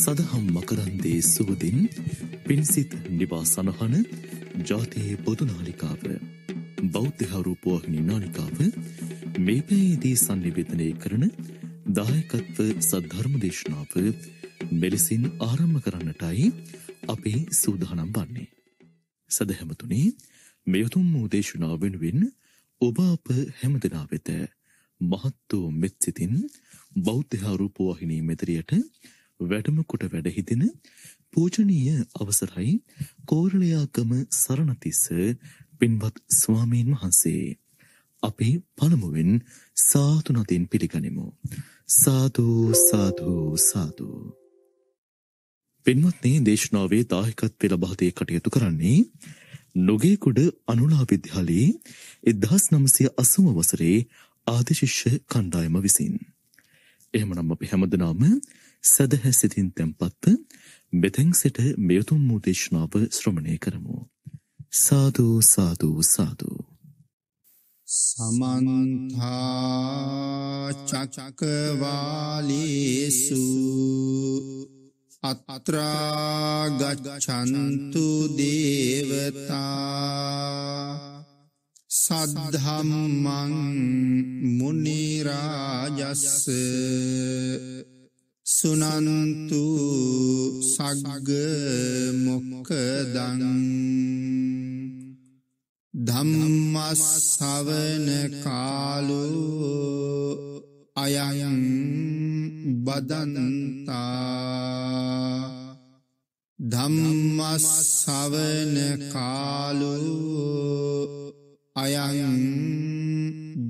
සදහම් මකරන්දේ සුවදින් පින්සිත් නිවා සනහන ජාතියේ බොදුනාලිකාව බෞද්ධහාරූපවාහිනි නාලිකාව මේ පැයේදී සංනිවේදනය කරන දායකත්ව සද්ධර්ම දේශනාව මෙලෙසින් ආරම්භ කරන්නටයි අපේ සූදානම් වන්නේ. සදහැමතුනේ මෙයුතුම් වූ දේශනාව වෙනුවෙන් ඔබ අප හැමදෙනා වෙත මහත් වූ මෙත්සිතින් බෞද්ධ රූපවාහිනී මෙදිරියට වැඩමකොට වැඩහිදෙන පූජනීය අවසරයි කෝරළයාගම සරණතිස්ස පින්වත් ස්වාමීන් වහන්සේ. අපි පළමුවෙන් සාතු නතින් පිළිගනිමු. සාදු සාදු සාදු. පින්වත්නි දේශනාවේ දායකත්වය ලබා දී කටයුතු කරන්නේ නොගේකුඩ අනුලා විද්‍යාලයේ 1980 වසරේ ආදිශිෂ්‍ය කණ්ඩායම විසින්. එහෙමනම් අපි හැමදෙනාම සදහ සිතින් තැම්පත්ව මෙතැන් සිට මෙයුතුම් වූ දේශනාව ශ්‍රමණය කරමු. සාදු සාදු සාදු. සමන්තා චචකවාලේසු අත්‍රා ගච්ඡන්තු දේවතා සද්ධම්මං මුනි රාජස්ස සුනන්තු සග්ග මොක්කදං ධම්මස්සවන කාලෝ අයයන් බදනන්තා ධම්මස්සවන කාලෝ අයයන්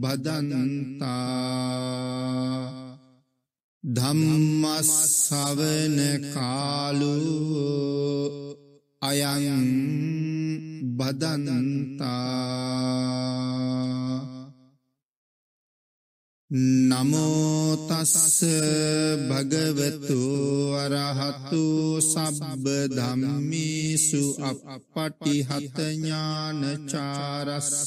බදනන්තා ධම්මස්සවන කාලු අයං බදනන්තා නමෝතස්ස භගවතු අරහතු සබ්බ ධම්මිසු අපපටිහත ඥානචාරස්ස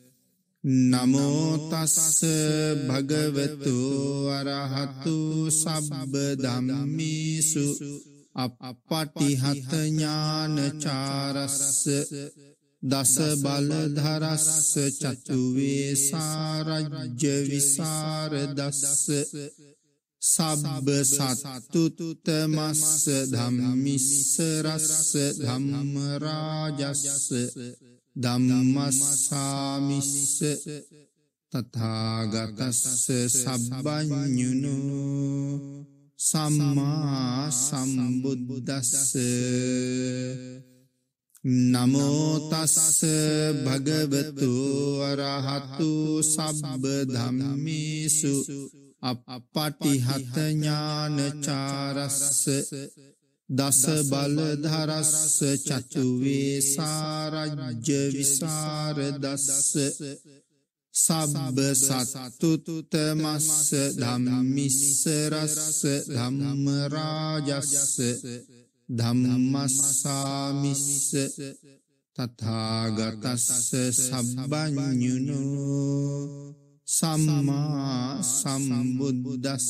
නමෝතස්ස භගවතු අරහතු සබ්බ ධම්මිසු අපපටිහත ඥානචාරස්ස දස බලධරස්ස චතුවේ සාරජ්‍ය විසර දස්ස සබ්බ සත්තුතුතමස්ස ධම්මිස්ස රස්ස ධම්ම රාජස්ස දම්මස්සාමිස්ස තථාගතස්ස සබ්බඥුනු සම්මා සම්බුද්දස්ස නමෝතස්ස භගවතු අරහතු සබ්බ ධම්මිසු අපපටිහත ඥානචාරස්ස දස බල ධරස්ස චතුවේ සාරජ්‍ය විසර දස්ස සබ්බ සත්තුත මස්ස ධම්මිස්ස රස්ස ධම්ම රාජස්ස ධම්මස්සාමිස්ස තථාගතස්ස සබ්බඤුනෝ සම්මා සම්බුද්දස්ස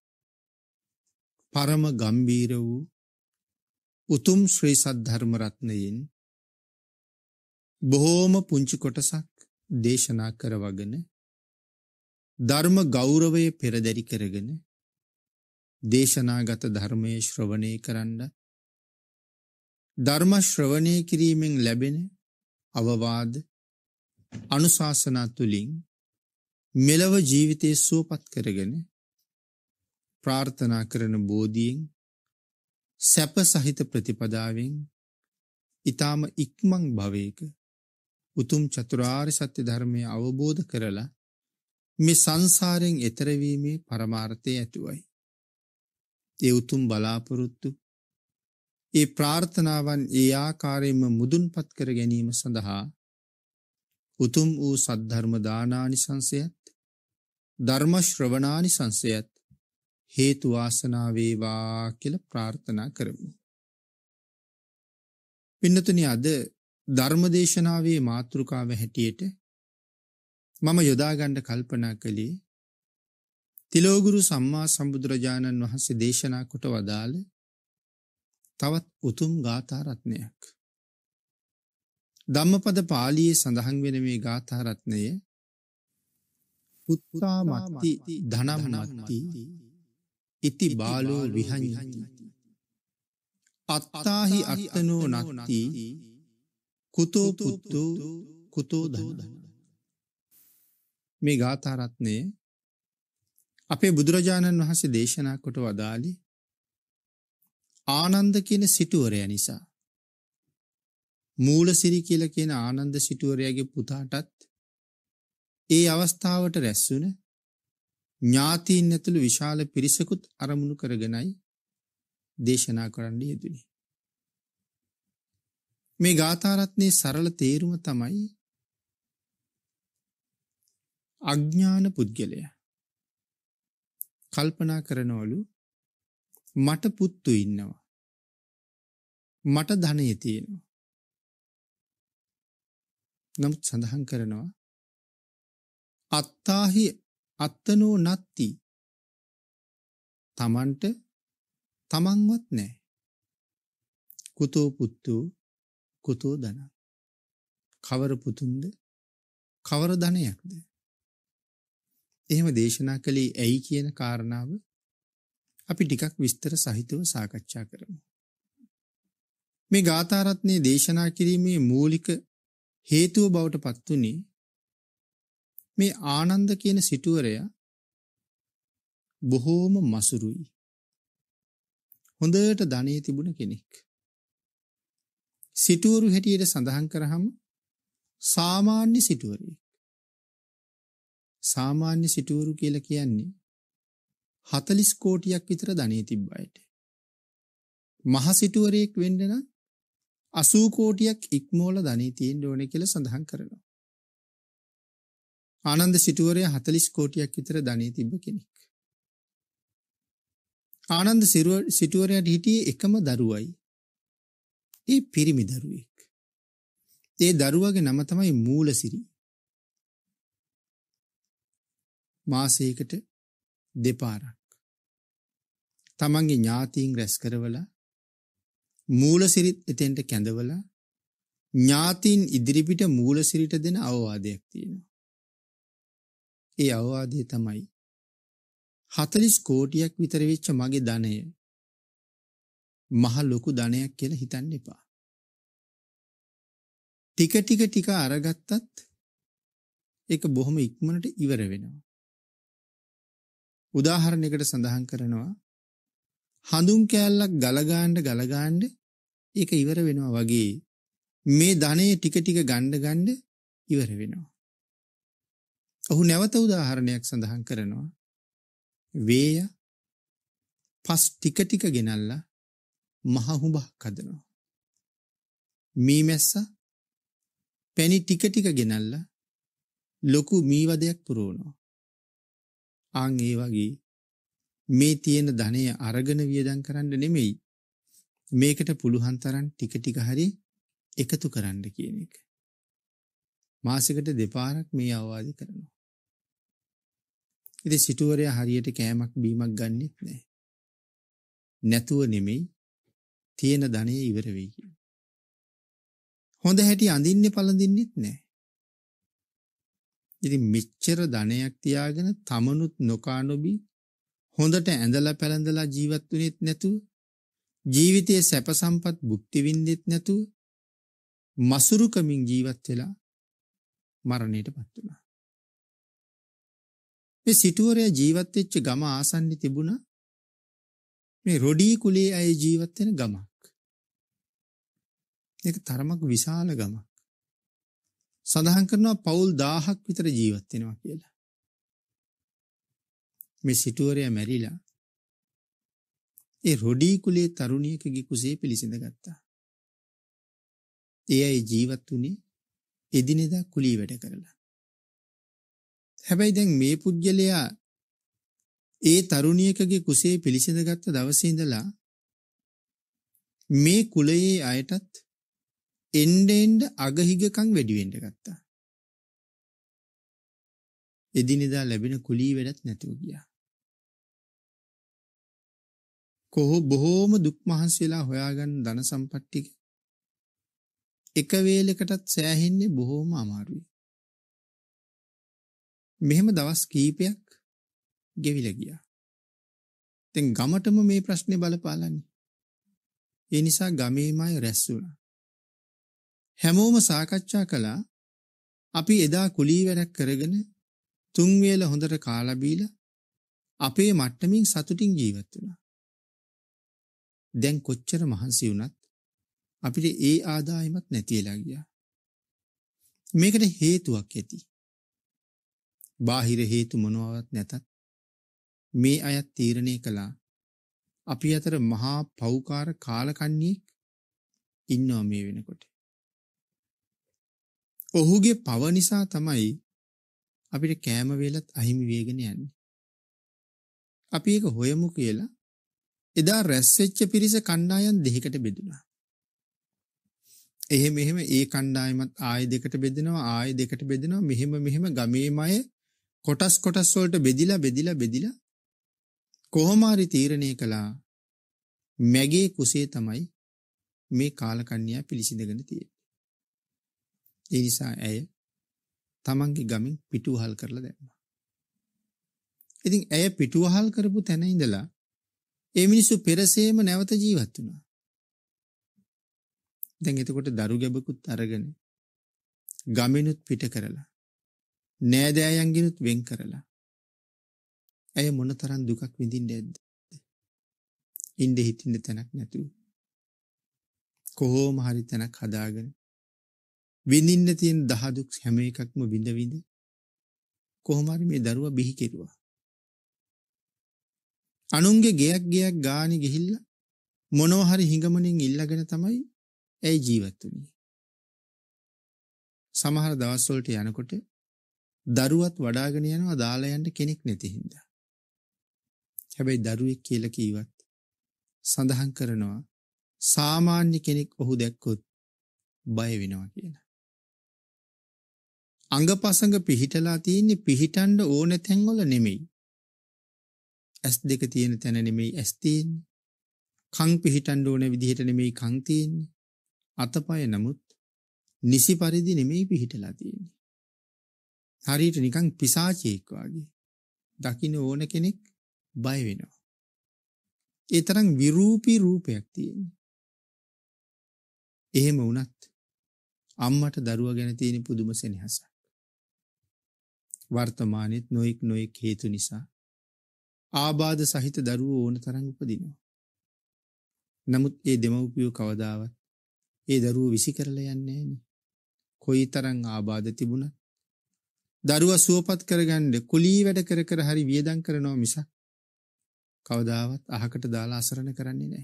පරම ගම්බීර වූ උතුම් ශ්‍රී සද්ධර්ම රත්නයෙන් බොහෝම පුංචි කොටසක් දේශනා කරවගෙන ධර්ම ගෞරවය පෙරදැරි කරගෙන දේශනාගත ධර්මය ශ්‍රවණය කරන්න ධර්ම ශ්‍රවණය කිරීමෙන් ලැබෙන අවවාද අනුශාසනා තුළින් මෙලව ජීවිතය සුවපත් කරගෙන ප්‍රාර්ථනා කරන බෝධියෙන් සැප සහිත ප්‍රතිපදාවෙන් ඊ타ම ඉක්මන් භවයක උතුම් චතුරාර්ය සත්‍ය ධර්මය අවබෝධ කරලා මේ සංසාරයෙන් එතර වීමේ පරමාර්ථය ඇතුවයි. ඒ උතුම් බලාපොරොත්තු ඒ ප්‍රාර්ථනාවන් ඒ ආකාරයෙන්ම මුදුන්පත් කර ගැනීම සඳහා උතුම් වූ සද්ධර්ම දානානිසංසයත් ධර්ම ශ්‍රවණානිසංසයත් හේතු වාසනා වේවා කියලා ප්‍රාර්ථනා කරමු. පින්නතුනි අද ධර්මදේශනාවේ මාතෘකාව හැටියට මම යොදා ගන්න කල්පනා කළේ තිලෝගුරු සම්මා සම්බුදුරජාණන් වහන්සේ දේශනා කොට වදාළ තවත් උතුම් ගාථා රත්නයක්. ධම්මපද පාළියේ සඳහන් වෙන මේ ගාථා රත්නය පුත්තා මත්ති ධනම්මත්ති ඉති බාලෝ විහඥ අත්තාහි අත්තනෝ නක්ති කුතෝ පුත්තු කුතෝ දහදන මේ ගාථරත්නය අපේ බුදුරජාණන් වහන්සේ දේශනා කොට වදාලි ආනන්ද කියන සිටුවරය නිසා මූලසිරි කියල කියන ආනන්ද සිටුවරයාගේ පුතාටත් ඒ අවස්ථාවට රැස්සුන ඥාතීන් ඇතුළු විශාල පිරිසකුත් අරමුණු කරගෙනයි දේශනා කරන්න යෙදුණි. මේ ගාථාරත්නයේ සරල තේරුම තමයි අඥ්ඥාන පුද්ගලය කල්පනා කරනවලු මට පුත්තු ඉන්නවා. මට ධනය තියෙනවා. නමුත් සඳහන් කරනවා අත්තාහි අත්තනෝ නත්ති තමන්ට තමන්වත් නෑ කුතෝ පුත්තු කුතෝ දන කවර පුතුන්ද කවර ධනයක්ද එහෙම දේශනා කළේ ඇයි කියන කාරණාව අපි ටිකක් විස්තර සහිතව සාකච්ඡා කරමු මේ ගාථාරත්නය දේශනා කිරීමේ මූලික හේතුව බවට පත්වනේ මේ ආනන්ද කියන සිටුවරයා බොහෝම මසුරුයි. හොඳට ධනේ තිබුණ කෙනෙක්. සිටුවරු හැටියට සඳහන් කරහම සාමාන්‍ය සිටුවරයෙක්. සාමාන්‍ය සිටුවරු කියලා කියන්නේ 40 කෝටියක් විතර ධනෙ තිබ්බ අයට. මහ සිටුවරයෙක් වෙන්න නම් 80 කෝටියක් ඉක්මවල ධනෙ තියෙන්න ඕනේ කියලා සඳහන් කරනවා. ආනන්ද සිටුවරය 40 කෝටියක් විතර ධනෙ තිබ්බ කෙනෙක්. ආනන්ද සිටුවරයට හිටියේ එකම දරුවයි. ඒ පිරිමි දරුවෙක්. ඒ දරුවගේ නම තමයි මූලසිරි. මාසයකට දෙපාරක් තමන්ගේ ඥාතීන් රැස් කරවලා මූලසිරිත් එතෙන්ට කැඳවලා ඥාතීන් ඉදිරිපිට මූලසිරිට දෙන අවවාදයක් තියෙනවා. ඒ අවවාදය තමයි 40 කෝටියක් විතර වෙච්ච මගේ ධනය මහ ලොකු ධනයක් කියලා හිතන්න එපා. ටික ටික ටික අරගත්තත් ඒක බොහොම ඉක්මනට ඉවර වෙනවා. උදාහරණයකට සඳහන් කරනවා හඳුන් කෑල්ලක් ගලගාන්න ගලගාන්න ඒක ඉවර වෙනවා වගේ මේ ධනෙ ටික ටික ගන්න ගන්න ඉවර වෙනවා. ඔහු නැවත උදාහරණයක් සඳහන් කරනවා. වේය පස් ටික ටික ගෙනල්ලා මහහුඹක් හදනවා. මී මැස්ස පැණි ටික ටික ගෙනල්ලා ලොකු මීවදයක් පුරවනවා. ආන් ඒ වගේ මේ තියෙන ධනය අරගෙන වියදම් කරන්න නෙමෙයි. මේකට පුළුවන් තරම් ටික ටික හරි එකතු කරන්න කියන එක. මාසිකට දෙපාරක් මේ අවවාද කරනවා. ඉති සිටුවරය හරියට කෑමක් බීමක් ගන්නෙත් නෑ. නැතුව නෙමෙයි තියෙන ධනය ඉවර වෙයි කිය. හොඳ හැටි අඳින්න පළඳින්නෙත් නෑ. ඉති මෙච්චර ධනයක් තියාගෙන තමනුත් නොකානොබී හොඳට ඇඳල පැළඳලා ජීවත් වනෙත් නැතුව ජීවිතයේ සැපසම්පත් බුක්තිවින්දෙත් නැතුව මසුරුකමින් ජීවත් වෙලා මරණයටපත් වුණා. මේ සිටුවරයා ජීවත් වෙච්ච ගම ආසන්නේ තිබුණා මේ රොඩී කුලේ අය ජීවත් වෙන ගමක්. ඒක තරමක් විශාල ගමක්. සඳහන් කරනවා පවුල් 1000ක් විතර ජීවත් වෙනවා කියලා. මේ සිටුවරයා මැරිලා ඒ රොඩී කුලේ තරුණියකගේ කුසේ පිළිසිඳ ගත්තා. ඒ අය ජීවත් වුණේ එදිනෙදා කුලී වැඩ කරලා. හැබැයි දැන් මේ පුද්ගලයා ඒ තරුණියකගේ කුසේ පිළිසඳගත්ත දවසේ ඉඳලා මේ කුලයේ අයටත් එන්න එන්න අගහිගකම් වැඩි වෙන්න ගත්තා. එදිනෙදා ලැබෙන කුලී වැඩත් නැතුව ගියා. කොහො බොහෝම දුක් මහන්සියලා හොයාගන්න ධන සම්පත් ටික එක වේලකටත් සෑහෙන්නේ බොහෝම අමාරුයි. මෙහෙම දවස් කීපයක් ගෙවිලා ගියා. දැන් ගමටම මේ ප්‍රශ්නේ බලපාලානේ. ඒ නිසා ගමේමයි රැස් වුණා. හැමෝම සාකච්ඡා කළා අපි එදා කුලී වැඩක් කරගෙන තුන් වේල හොඳට කාලා බීලා අපේ මට්ටමින් සතුටින් ජීවත් වුණා. දැන් කොච්චර මහන්සි වුණත් අපිට ඒ ආදායමත් නැතිලා ගියා. මේකට හේතුවක් ඇති. බාහිර හේතු මොනවාවත් නැතත් මේ අයත් තීරණය කළා අපි අතර මහා පෞකාර කාලකන්ණියෙක් ඉන්නවා මේ වෙනකොට. ඔහුගේ පව නිසා තමයි අපිට කෑම වේලත් අහිමි වේගෙන යන්නේ. අපි ඒක හොයමු කියලා එදා රැස් වෙච්ච පිරිස කණ්ඩායම් දෙකකට බෙදුණා. එහෙම එහෙම ඒ කණ්ඩායමත් ආය දෙකට බෙදෙනවා ආය දෙකට බෙදෙනවා මෙහෙම මෙහෙම ගමේමය කොටස් කොටස් වලට බෙදිලා බෙදිලා බෙදිලා කොහොම හරි තීරණය කළා මැගේ කුසේ තමයි මේ කාලකන්‍යා පිළිසිඳගෙන තියෙන්නේ. ඒ නිසා ඇය තමන්ගේ ගමින් පිටුවහල් කරලා දැම්මා. ඉතින් ඇය පිටුවහල් කරපු තැන ඉඳලා ඒ මිනිස්සු පෙරසේම නැවත ජීවත් වුණා. දැන් එතකොට දරු ගැබකුත් අරගෙන ගමිනුත් පිට කරලා නෑදෑයන්ගෙනුත් වෙන් කරලා ඇය මොනතරම් දුකක් විඳින්න ඇද්ද ඉන්න හිතින්න තැනක් නැතුව කොහොම හරි තැනක් හදාගෙන විඳින්න තියෙන දහදුක් හැම එකක්ම විඳ විඳ කොහොම හරි මේ දරුවා බිහි කෙරුවා අනුන්ගේ ගෙයක් ගෙයක් ගානේ ගිහිල්ලා මොනවා හරි හිඟමනින් ඉල්ලගෙන තමයි ඇයි ජීවත් වුණේ? සමහර දවස් වලට යනකොට දරුවත් වඩාගෙන යනවා දාලා යන්න කෙනෙක් නැති හින්දා. හැබැයි දරුවෙක් කියලා කීවත් සඳහන් කරනවා සාමාන්‍ය කෙනෙක් ඔහු දැක්කොත් බය වෙනවා කියලා. අංගපසංග පිහිටලා තියෙන්නේ පිහිටන්න ඕන තැන්වල නෙමෙයි. ඇස් දෙක තියෙන තැන නෙමෙයි ඇස් තියෙන්නේ. කන් පිහිටන්න ඕන විදිහට නෙමෙයි කන් තියෙන්නේ. අතපය නමුත් නිසි පරිදි නෙමෙයි පිහිටලා තියෙන්නේ. හරියට නිකන් පිසාචෙක් වගේ. දකින්න ඕන කෙනෙක් බය වෙනවා. ඒ තරම් විරූපී රූපයක් තියෙන්නේ. එහෙම වුණත් අම්මට දරුවා ගැන තියෙන පුදුම සෙනෙහසක්. වර්තමානෙත් නොයික් නොයික් හේතු නිසා ආබාධ සහිත දරුවෝ ඕන තරම් උපදිනවා. නමුත් ඒ දෙමව්පියෝ කවදාවත් ඒ දරුව විසි කරලා යන්නේ කොයි තරං ආබාධ තිබුණ දරුව සුවපත් කරගන්න කුලී වැඩ කර කර හරි වියදං කරනවා මිසක් කවදාවත් අහකට දාලා අසරණ කරන්නේ නෑ.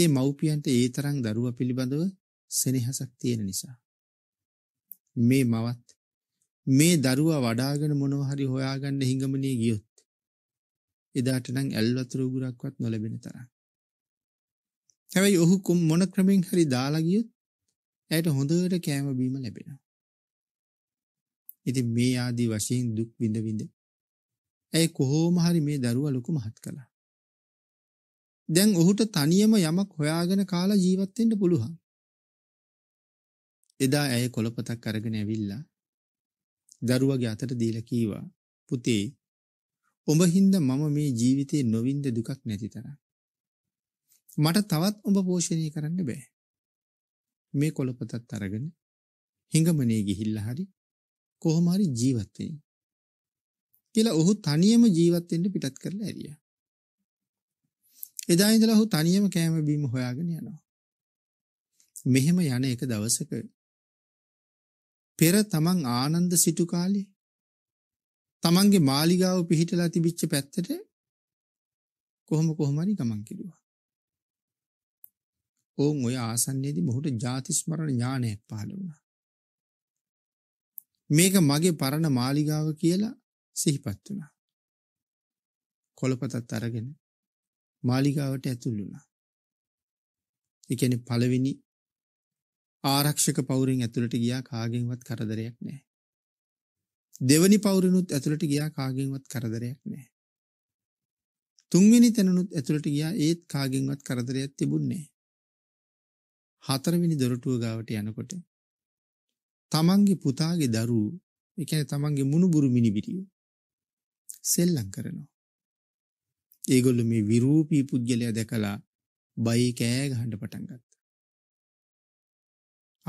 ඒ මව්පියන්ට ඒ තරං දරුව පිළිබඳව සෙනෙහසක් තියෙන නිසා. මේ මවත් මේ දරුවා වඩාගෙන මොනව හරි හොයාගන්න හිඟමනේ ගියොත් එදාට නම් ඇල් වතුර උගුරක්වත් නොලැබෙන තරම් හැවයි ඔහු කුම් මොන ක්‍රමෙන් හරි දාලාගියුත් ඇයට හොඳට කෑමබීම ලැබෙනවා. ඉති මේ ආදී වශයෙන් දුක් විඳවිඳ. ඇය කොහෝම හරි මේ දරුව ලොකු මහත් කළා. දැන් ඔහුට තනියම යමක් හොයාගෙන කාලා ජීවත්වෙන්ට පුළුවන්. එදා ඇය කොළපතක් අරගෙන ඇවිල්ලා දරුවගේ අතට දීලා කීවා පුතේ ඔබ හින්දා මම මේ ජීවිතේ නොවින්ද දුකක් නැති තරම් මට තවත් උඹ පෝෂණය කරන්න බෑ. මේ කොළපතත් අරගෙන හිඟමනේ ගිහිල්ලා හරි කොහොම හරි ජීවත් වෙන්න. කියලා ඔහු තනියම ජීවත් වෙන්න පිටත් කරලා ඇරියා. එදා ඉඳලා ඔහු තනියම කෑම බීම හොයාගෙන යනවා. මෙහෙම යන එක දවසක පෙර තමන් ආනන්ද සිටු කාලේ තමන්ගේ මාලිගාව පිහිටලා තිබිච්ච පැත්තට කොහොම කොහොම හරි ගමන් කෙරුවා. ඔවුන් ඔය ආසන්නයේදී මොහුට ජාතිස්මරණ ඥානයක් පහළ වුණා. මේක මගේ පරණ මාලිගාව කියලා සිහිපත් වුණා. කොළපතත් අරගෙන මාලිගාවට ඇතුල් වුණා. ඒ කියන්නේ පළවෙනි ආරක්ෂක පවුරෙන් ඇතුළට ගියා කාගෙන්වත් කරදරයක් නැහැ. දෙවනි පවුරෙනුත් ඇතුළට ගියා කාගෙන්වත් කරදරයක් නැහැ. තුන්වෙනි තැනනුත් ඇතුළට ගියා ඒත් කාගෙන්වත් කරදරයක් තිබුණේ හතරවෙනි දොරටුව ගාවට යනකොට තමන්ගේ පුතාගේ දරුවෝ ඒ කියන්නේ තමන්ගේ මුණුබුරු මිනිබිරියෝ සෙල්ලම් කරනවා. ඒගොල්ලෝ මේ විරූපී පුද්ගලයා දැකලා බයි කෑ ගහන්න පටන් ගත්තා.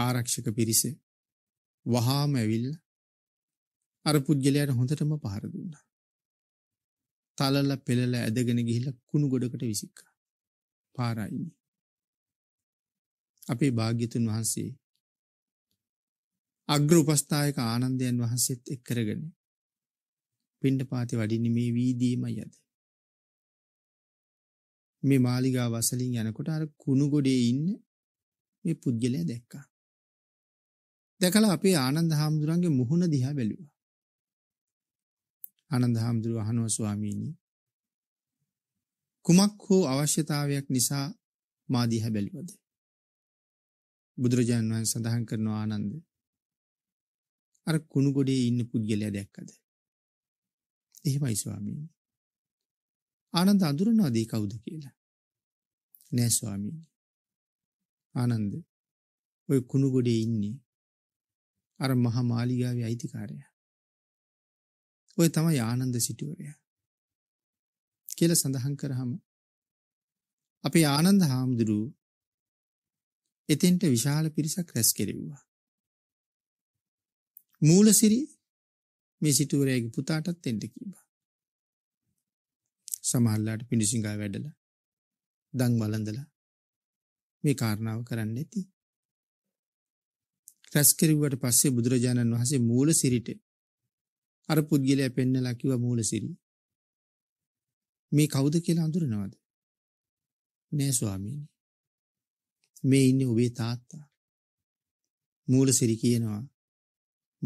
ආරක්ෂක පිරිස වහාම ඇවිල්ලා අර පුද්ගලයාට හොඳටම පහර දුන්නා. තලලා පෙළලා ඇදගෙන ගිහිල්ලා කුණු ගොඩකට විසිකා. පාරයිනේ. අපේ භාග්‍යතුන් වහන්සේ අග්‍ර උපස්ථායක ආනන්දයන් වහන්සේත් එක් කරගෙන පිණ්ඩ පාති වඩින්න මේ වීදීමයි ඇද. මේ මාලිගා වසලින් යනකොට අර කුණු ගොඩේ ඉන්න මේ පුද්ගලය දැක්කා. දැකලා අපේ ආනන්ද හාමුදුරන්ගේ මුහුණ දිහා බැලුවා. ආනන්ද හාමුදුරුව අහනවා ස්වාමීනි කුමක් හෝ අවශ්‍යතාවයක් නිසා මා දිහා බැලුවද? බුදුරජාණන් වහන් සඳහන් කරනවා ආනන්ද. අර කුණු ගොඩේ ඉන්න පුද්ගලයා දැක්කද. එහෙමයි ස්වාමීනි. ආනන්ද අඳුරනවාද ඒ කවුද කියලා. නෑ ස්වාමීනි. ආනන්ද ඔය කුණු ගොඩේ ඉන්නේ අර මහා මාලිගාවේ අයිතිකාරයා. ඔය තමයි ආනන්ද සිටුවරයා. කියලා සඳහන් කරාම අපේ ආනන්ද හාමුදුරුවෝ එතෙන්ට විශාල පිරිසක් රැස් කෙරෙව්වා. මූලසිරි මේ සිටුවරයගේ පුතාටත් එෙන්ට කීවා. සමහල්ලාට පිඩිසිංහා වැඩල දං බලඳල මේ කාරණාව කරන්න ඇති. රැස්කිරවට පස්සේ බුදුරජාණන් වහසේ මූල සිරිට අර පුද්ගලය පෙන්න ලකිව මූල සිරි මේ කවුද කියලා අඳුරනවද නෑ ස්වාමීනි මේ ඉන්නේ ඔබේ තාත්තා. මූලසිරි කියනවා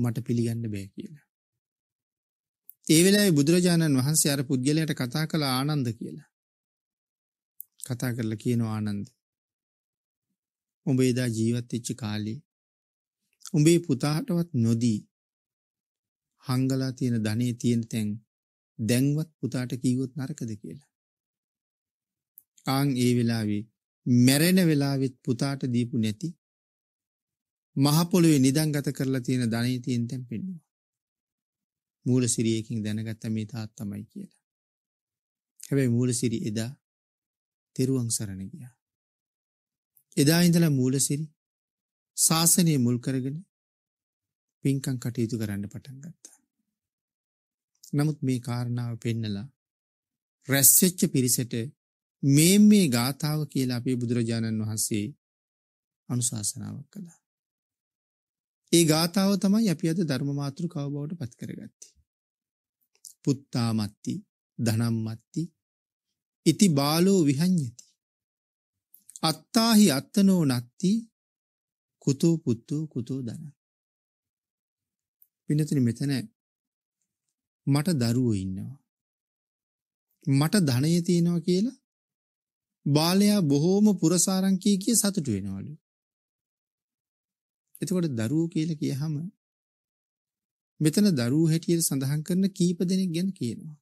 මට පිළිගන්න බෑ කියලා. ඒ වෙලාවේ බුදුරජාණන් වහන්සේ අර පුද්ගලයාට කතා කළ ආනන්ද කියලා. කතා කරලා කියනවා ආනන්ද. උඹ එදා ජීවත් වෙච්ච කාලේ උඹේ පුතාටවත් නොදී හංගලා තියෙන ධනේ තියෙන තැන් දැන්වත් පුතාට කිව්වොත් නරකද කියලා. ආන් ඒ වෙලාවේ මැරෙන වෙලාවෙත් පුතාට දීපු නැති මහ පොළොවේ නිදන්ගත කරලා තියෙන ධනෙ තියෙන තැන් පෙන්නවා. මූල සිරියකින් දැනගත්ත මේ තාත්තමයි කියලා. හැබැයි මූල සිරි එදා තෙරුවන් සරණ ගියා. එදා ඉඳලා මූල සිරි ශාසනය මුල් කරගෙන පින්කම් කටයුතු කරන්න පටන් ගත්තා. නමුත් මේ කාරණාව පෙන්නලා රැස්වෙච්ච පිරිසට මේ මේ ගාථාව කියලා අපේ බුදුරජාණන් වහන්සේ අනුශාසනාවක් කළා. ඒ ගාථාව තමයි අපි අද ධර්ම මාතෘකාව බවට පත් කරගත්තේ. පුත්තාමත්ති, ධනම්මත්ති, ඉති බාලෝ විහඤ්ඤති. අත්තාහි අත්තනෝ නත්ති, කුතෝ පුත්තෝ කුතෝ ධන. පින්නතුනි මෙතන මට දරුවෝ ඉන්නවා. මට ධනය තියෙනවා කියලා බාලයා බොහෝම පුරසාරංකී කිය සතුටු වෙනවලු. එතකොට දරුවෝ කියලා කියහම මෙතන දරුවෝ හැටියට සඳහන් කරන කීප දෙනෙක් ගැන කියනවා.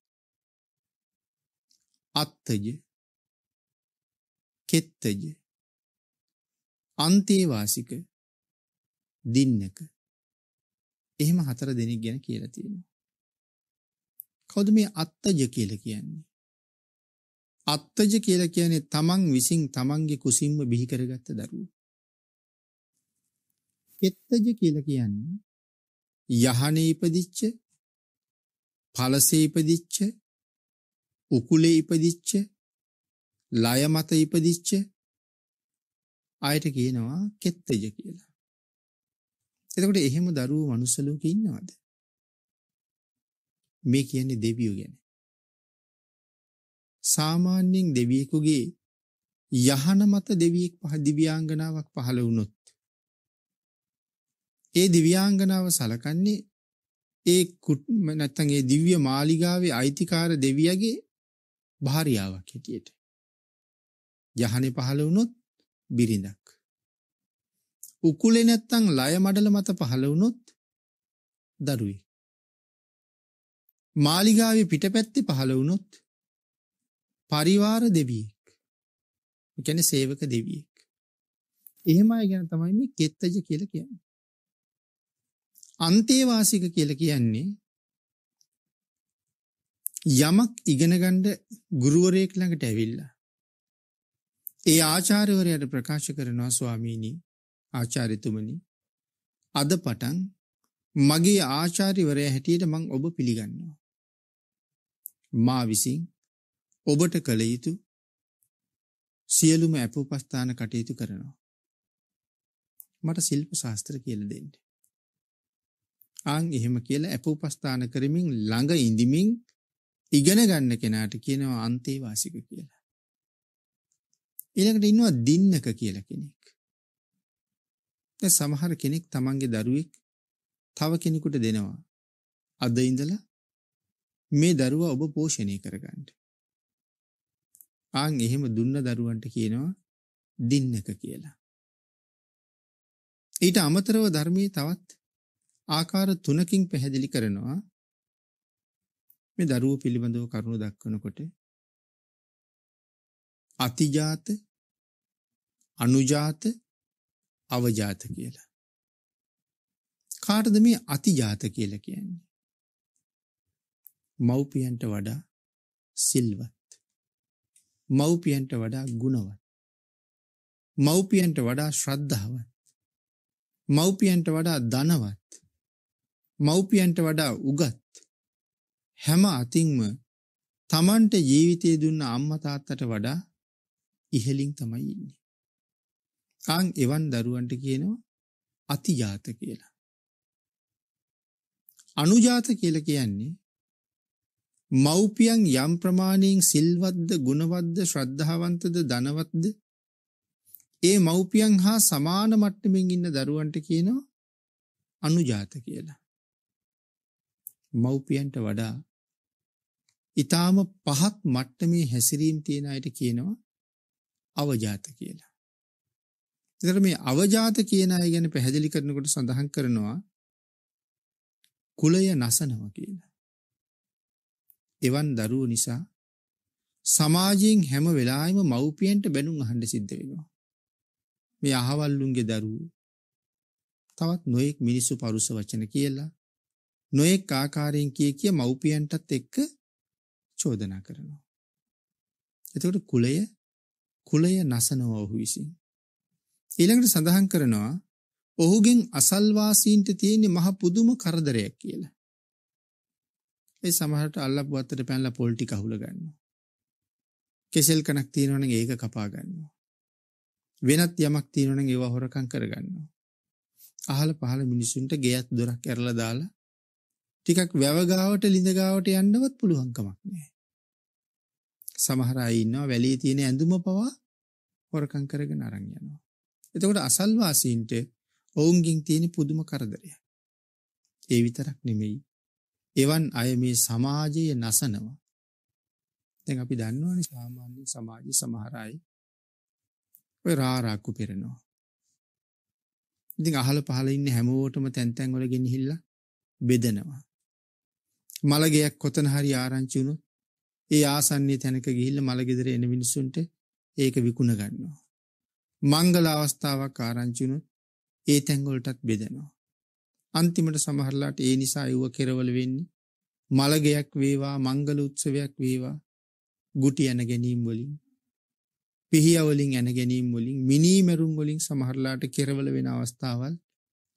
අත්තජ කෙත්තජ අන්තේවාසික දින්නක එහෙම හතර දෙනෙක් ගැන කියලා තියෙනවා. කවුද මේ අත්තජ කියලා කියන්නේ? අත්තජ කියලා කියන්නේ තමන් විසින් තමන්ගේ කුසින්ම බිහි කරගත්ත දරුවෝ. පෙත්තජ කියලා කියන්නේ යහනේ ඉපදිච්ච, පළසේ ඉපදිච්ච, උකුලේ ඉපදිච්ච, ලය මත ඉපදිච්ච අයට කියනවා කෙත්තජ කියලා. එතකොට එහෙම දරුවෝ මනුස්ස ලෝකේ ඉන්නවද? මේ කියන්නේ දෙවියෝ ගැන. සාමාන්‍යයෙන් දෙවියෙකුගේ යහන මත දෙවියෙක් පහ දිව්‍යාංගනාවක් පහළ වුණොත් ඒ දිව්‍යාංගනාව සලකන්නේ ඒ කුට්ම නැත්තම් ඒ දිව්‍ය මාලිගාවේ අයිතිකාර දෙවියගේ භාර්යාවක් හැටියට යහනේ පහළ වුණොත් බිරිඳක් උකුලේ නැත්තම් ලය මඩල මත පහළ වුණොත් දරුවෙක් මාලිගාවේ පිටපැත්තේ පහළ වුණොත් පරිවාර දෙවියෙක්. ඒ කියන්නේ සේවක දෙවියෙක්. එහෙම අය ගැන තමයි මේ කෙත්තජ කියලා කියන්නේ. අන්තේවාසික කියලා කියන්නේ යමක් ඉගෙන ගන්න ගුරුවරයෙක් ළඟට ඇවිල්ලා ඒ ආචාර්යවරයාට ප්‍රකාශ කරනවා ස්වාමීනි ආචාර්යතුමනි අද පටන් මගේ ආචාර්යවරයා හැටියට මම ඔබ පිළිගන්නවා මා විසින් ඔබට කළ යුතු සියලුම ඇප උපස්ථාන කටයුතු කරනවා. මට සිල්ප ශාස්ත්‍ර කියල දෙන්න. ආං එහෙම කියලා ඇප උපස්ථාන කරමින් ළඟ ඉඳිමින් ඉගෙන ගන්න කෙනාට කියනවා අන්තේ වාසික කියලා. ඊළඟට ඉන්නවා දින්නක කියලා කෙනෙක්. දැන් සමහර කෙනෙක් තමන්ගේ දරුවෙක් තව කෙනෙකුට දෙනවා. අද ඉඳලා මේ දරුවා ඔබ පෝෂණය කරගන්න. ආන් එහෙම දුන්න දරුවන්ට කියනවා දින්නක කියලා. ඊට අමතරව ධර්මයේ තවත් ආකාර තුනකින් පැහැදිලි කරනවා මේ දරුවෝ පිළිබඳව කරුණු දක්වනකොට අතිජාත අනුජාත අවජාත කියලා. කාටද මේ අතිජාත කියලා කියන්නේ? මව්පියන්ට වඩා සිල්වත් මව්පියන්ට වඩා ගුණවත්. මව්පියන්ට වඩා ශ්‍රද්ධාවත්. මව්පියන්ට වඩා ධනවත්. මව්පියන්ට වඩා උගත්. හැම අතින්ම තමන්ට ජීවිතය දුන්න අම්මා තාත්තට වඩා ඉහලින් තමයි ඉන්නේ. ආන් එවන් දරුවන්ට කියනවා අතිජාත කියලා. අනුජාත කියලා කියන්නේ මව්පියන් යම් ප්‍රමාණයෙන් සිල්වත්ද ගුණවත්ද ශ්‍රද්ධාවන්තද ධනවත්ද ඒ මව්පියන් හා සමාන මට්ටමින් ඉන්න දරුවන්ට කියනවා අනුජාත කියලා. මව්පියන්ට වඩා ඊටාම පහත් මට්ටමේ හැසිරීම තියෙන අයට කියනවා අවජාත කියලා. ඒතර මේ අවජාත කියන අය ගැන පැහැදිලි කරනකොට සඳහන් කරනවා කුලය නසනවා කියලා. එවන් දරුවෝ නිසා සමාජයෙන් හැම වෙලාවෙම මව්පියන්ට බැනුම් අහන්න සිද්ධ වෙනවා. මේ අහවල්ලුන්ගේ දරුවෝ තවත් නොඑක් මිනිස්සු පරුස වචන කියලා නොඑක් ආකාරයෙන් කිය කිය මව්පියන්ටත් එක්ක චෝදනා කරනවා. එතකොට කුලය කුලය නසනවා ඔහු විසින්. ඊළඟට සඳහන් කරනවා ඔහුගෙන් අසල්වාසීන්ට තියෙන මහ පුදුම කරදරයක් කියලා. ඒ සමහට අල්ල පුවත්තට පැන්ල පොල්ටි කහුල ගන්නවා. කෙසෙල් කනක් තියෙනවන ඒක කපා ගන්නවා. වෙනත් යමක් තියෙනවන ඒවා හොරකං කරගන්නවා. අහල පහල මිනිසුන්ට ගේයත් දොරක් ඇරල දාලා ටිකක් වැවගාවට ලිඳගාවට යන්නවත් පුළුවන්කමක් නෑ. සමහර අයින්නවා වැලී තියෙන ඇඳුම පවා හොරකං කරගෙන අරන් යනවා. එතකොට අසල්වාසීන්ට ඔවුන්ගින් තියෙන පුදුම කරදරයක්. ඒ විතරක් නෙමෙයි එවන් අය මේ සමාජය නසනවා. දැන් අපි දන්නවනේ සාමාන්‍ය සමාජ සමහර අය ඔය රාරාක්කු පෙරනවා. ඉතින් අහල පහල ඉන්න හැමෝටම තැන් තැන් වල ගෙනහිල්ලා බෙදනවා. මලගයක් කොතන හරි ආරංචි වුණොත් ඒ ආසන්නයේ තැනක ගිහිල්ලා මල ගෙදර එන මිනිසුන්ට ඒක විකුණ ගන්නවා. මංගල අවස්ථාවක් ආරංචි වුණොත් ඒ තැන් වලටත් බෙදනවා. අන්තිමට සමහරලාට ඒ නිසා යුව කෙරවල වෙන්නේ මළගයක් වේවා මංගල උත්සවයක් වේවා ගුටි ඇන ගැනීම් වලින් පිහියවලින් ඇන ගැනීම් වලින් මිනීමැරුම් වලින් සමහරලාට කෙරවල වෙන අවස්ථාවල්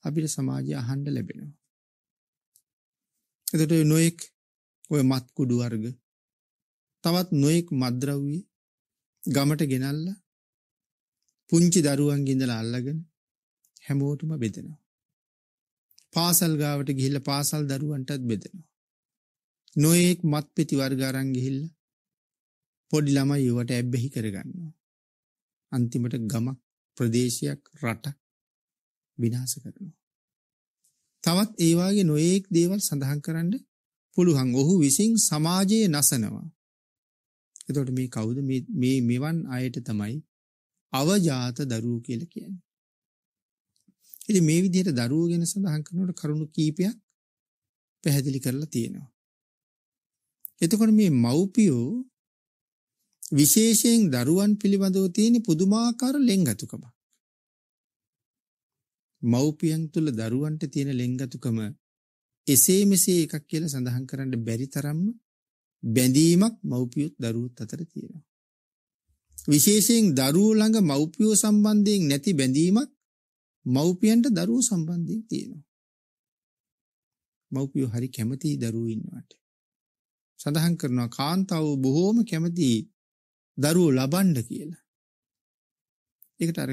අපිට සමාජය අහන්ඩ ලැබෙනවා. එතට නොයෙක් ඔය මත්කුඩු වර්ග තවත් නොයෙක් මද්‍රව්වේ ගමට ගෙනල්ල පුංචි දරුවන්ගින්දල අල්ලගෙන හැමෝටම බෙදෙනවා. පාසල් ගාවට ගිහිල්ලා පාසල් දරුවන්ටත් බෙදෙනවා. නොයෙක් මත්පෙති වර්ග අරන් ගිහිල්ලා පොඩි ළමයි ඒවට ඇබ්බැහි කරගන්නවා. අන්තිමට ගමක් ප්‍රදේශයක් රට විනාශ කරනවා. තවත් ඒ වාගේ නොයෙක් දේවල් සඳහන් කරන්න පුළුවන්. ඔහු විසින් සමාජයේ නසනවා. එතකොට මේ කවුද මේ මේ මෙවන් අයට තමයි අවජාත දරුවෝ කියලා කියන්නේ. ඉතින් මේ විදිහට දරුවෝ ගැන සඳහන් කරනකොට කරුණු කීපයක් පැහැදිලි කරලා තියෙනවා. එතකොට මේ මව්පියෝ විශේෂයෙන් දරුවන් පිළිබඳව තියෙන පුදුමාකාර ලෙන්ගතුකම. මව්පියන් තුල දරුවන්ට තියෙන ලෙන්ගතුකම එසේ මෙසේ එකක් කියලා සඳහන් කරන්න බැරි තරම්ම බැඳීමක් මව්පියොත් දරුවොත් අතර තියෙනවා. විශේෂයෙන් දරුවෝ ළඟ මව්පියෝ සම්බන්ධයෙන් නැති බැඳීමක් මව්පියන්ට දරුවෝ සම්බන්ධයෙන් තියෙනවා. මව්පියෝ හරි කැමති දරුවෝ ඉන්නවට. සඳහන් කරනවා කාන්තාව බොහෝම කැමති දරුවෝ ලබන්න කියලා. ඒකට අර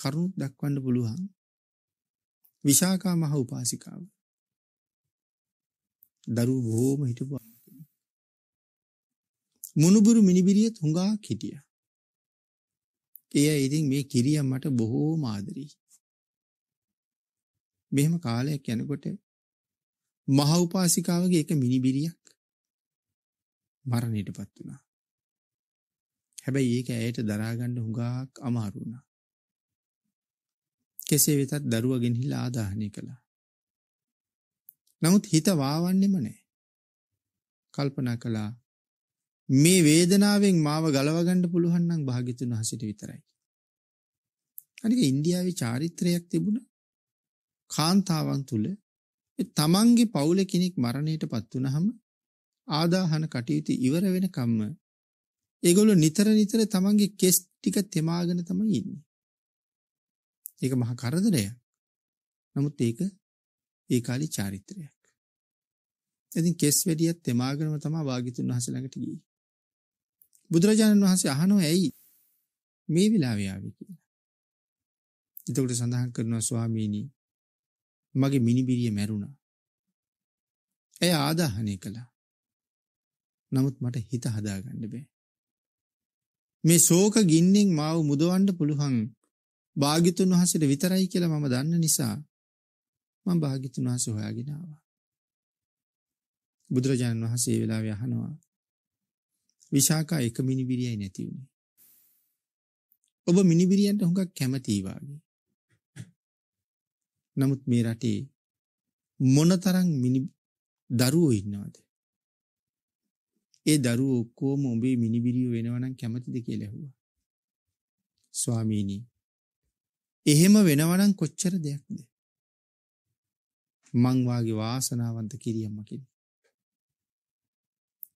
කරුණ දක්වන්න පුළුවන්. විශාකා මහ උපාසිකාව. දරුවෝ බොහෝම හිටපු මුණුබුරු මිනිබිරියත් හුඟා හිටියා. එයා ඉතින් මේ කිරියා මට බොහෝම ආදරෙයි. මෙහෙම කාලයක් යනකොට මහ උපාසිකාවගේ එක මිනිබිරියක් මරණයටපත් වුණා. හැබැයි ඒක ඇයට දරා ගන්න හුඟක් අමාරු වුණා. කෙසේ වෙතත් දරුවා ගෙනහිලා ආදාහනය කළා. නමුත් හිත වාවන්නෙම නැහැ. කල්පනා කළා මේ වේදනාවෙන් මාව ගලව ගන්න පුළුවන් නම් භාග්‍යතුන් වහන්සේට විතරයි. අනික ඉන්දියාවේ චාරිත්‍රයක් තිබුණා. කාන්තාවන් තුළ තමන්ගේ පවුල කෙනෙක් මරණයට පත්වනහම ආදාහන කටයුතු ඉවර වෙනකම්ම ඒගොල්ලෝ නිතර නිතර තමන්ගේ කෙස් ටික තෙමාගෙන තමයි ඉන්නේ. ඒක මහ කරදරයක්. නමුත් ඒක ඒ කාලේ චාරිත්‍රයක්. ඉතින් කෙස් වැඩියත් තෙමාගෙනම තමයි වාගිතුන් වහන්සේ ළඟට ගියේ. බුදුරජාණන් වහන්සේ අහනවා ඇයි මේ වෙලාවේ ආවේ කියලා. එතකොට සඳහන් කරනවා ස්වාමීනි මගේ මිනිබිරිය මැරුණා. ඇය ආදාහනය කළා. නමුත් මට හිත හදාගන්න බෑ. මේ ශෝක ගින්නෙන් මාව මුදවන්න පුළුවන් භාග්‍යතුන් වහන්සේට විතරයි කියලා මම දන්න නිසා මම භාග්‍යතුන් වහන්සේ හොයාගෙන ආවා. බුදුරජාණන් වහන්සේ ඒ වෙලාවේ අහනවා විශාකා එක මිනිබිරියයි නැති වුණේ. ඔබ මිනිබිරියන්ට හුඟක් කැමතියි වාගේ. නමුත් මේ රටේ මොනතරම් මිනි දරුවෝ ඉන්නවද? ඒ දරුවෝ ඔක්කොම උඹේ මිනිබිරිය වෙනවා නම් කැමතිද කියලා ඇහුවා. ස්වාමීනි එහෙම වෙනවා නම් කොච්චර දෙයක්ද? මං වාගේ වාසනාවන්ත කිරියම්ම කෙනෙක්.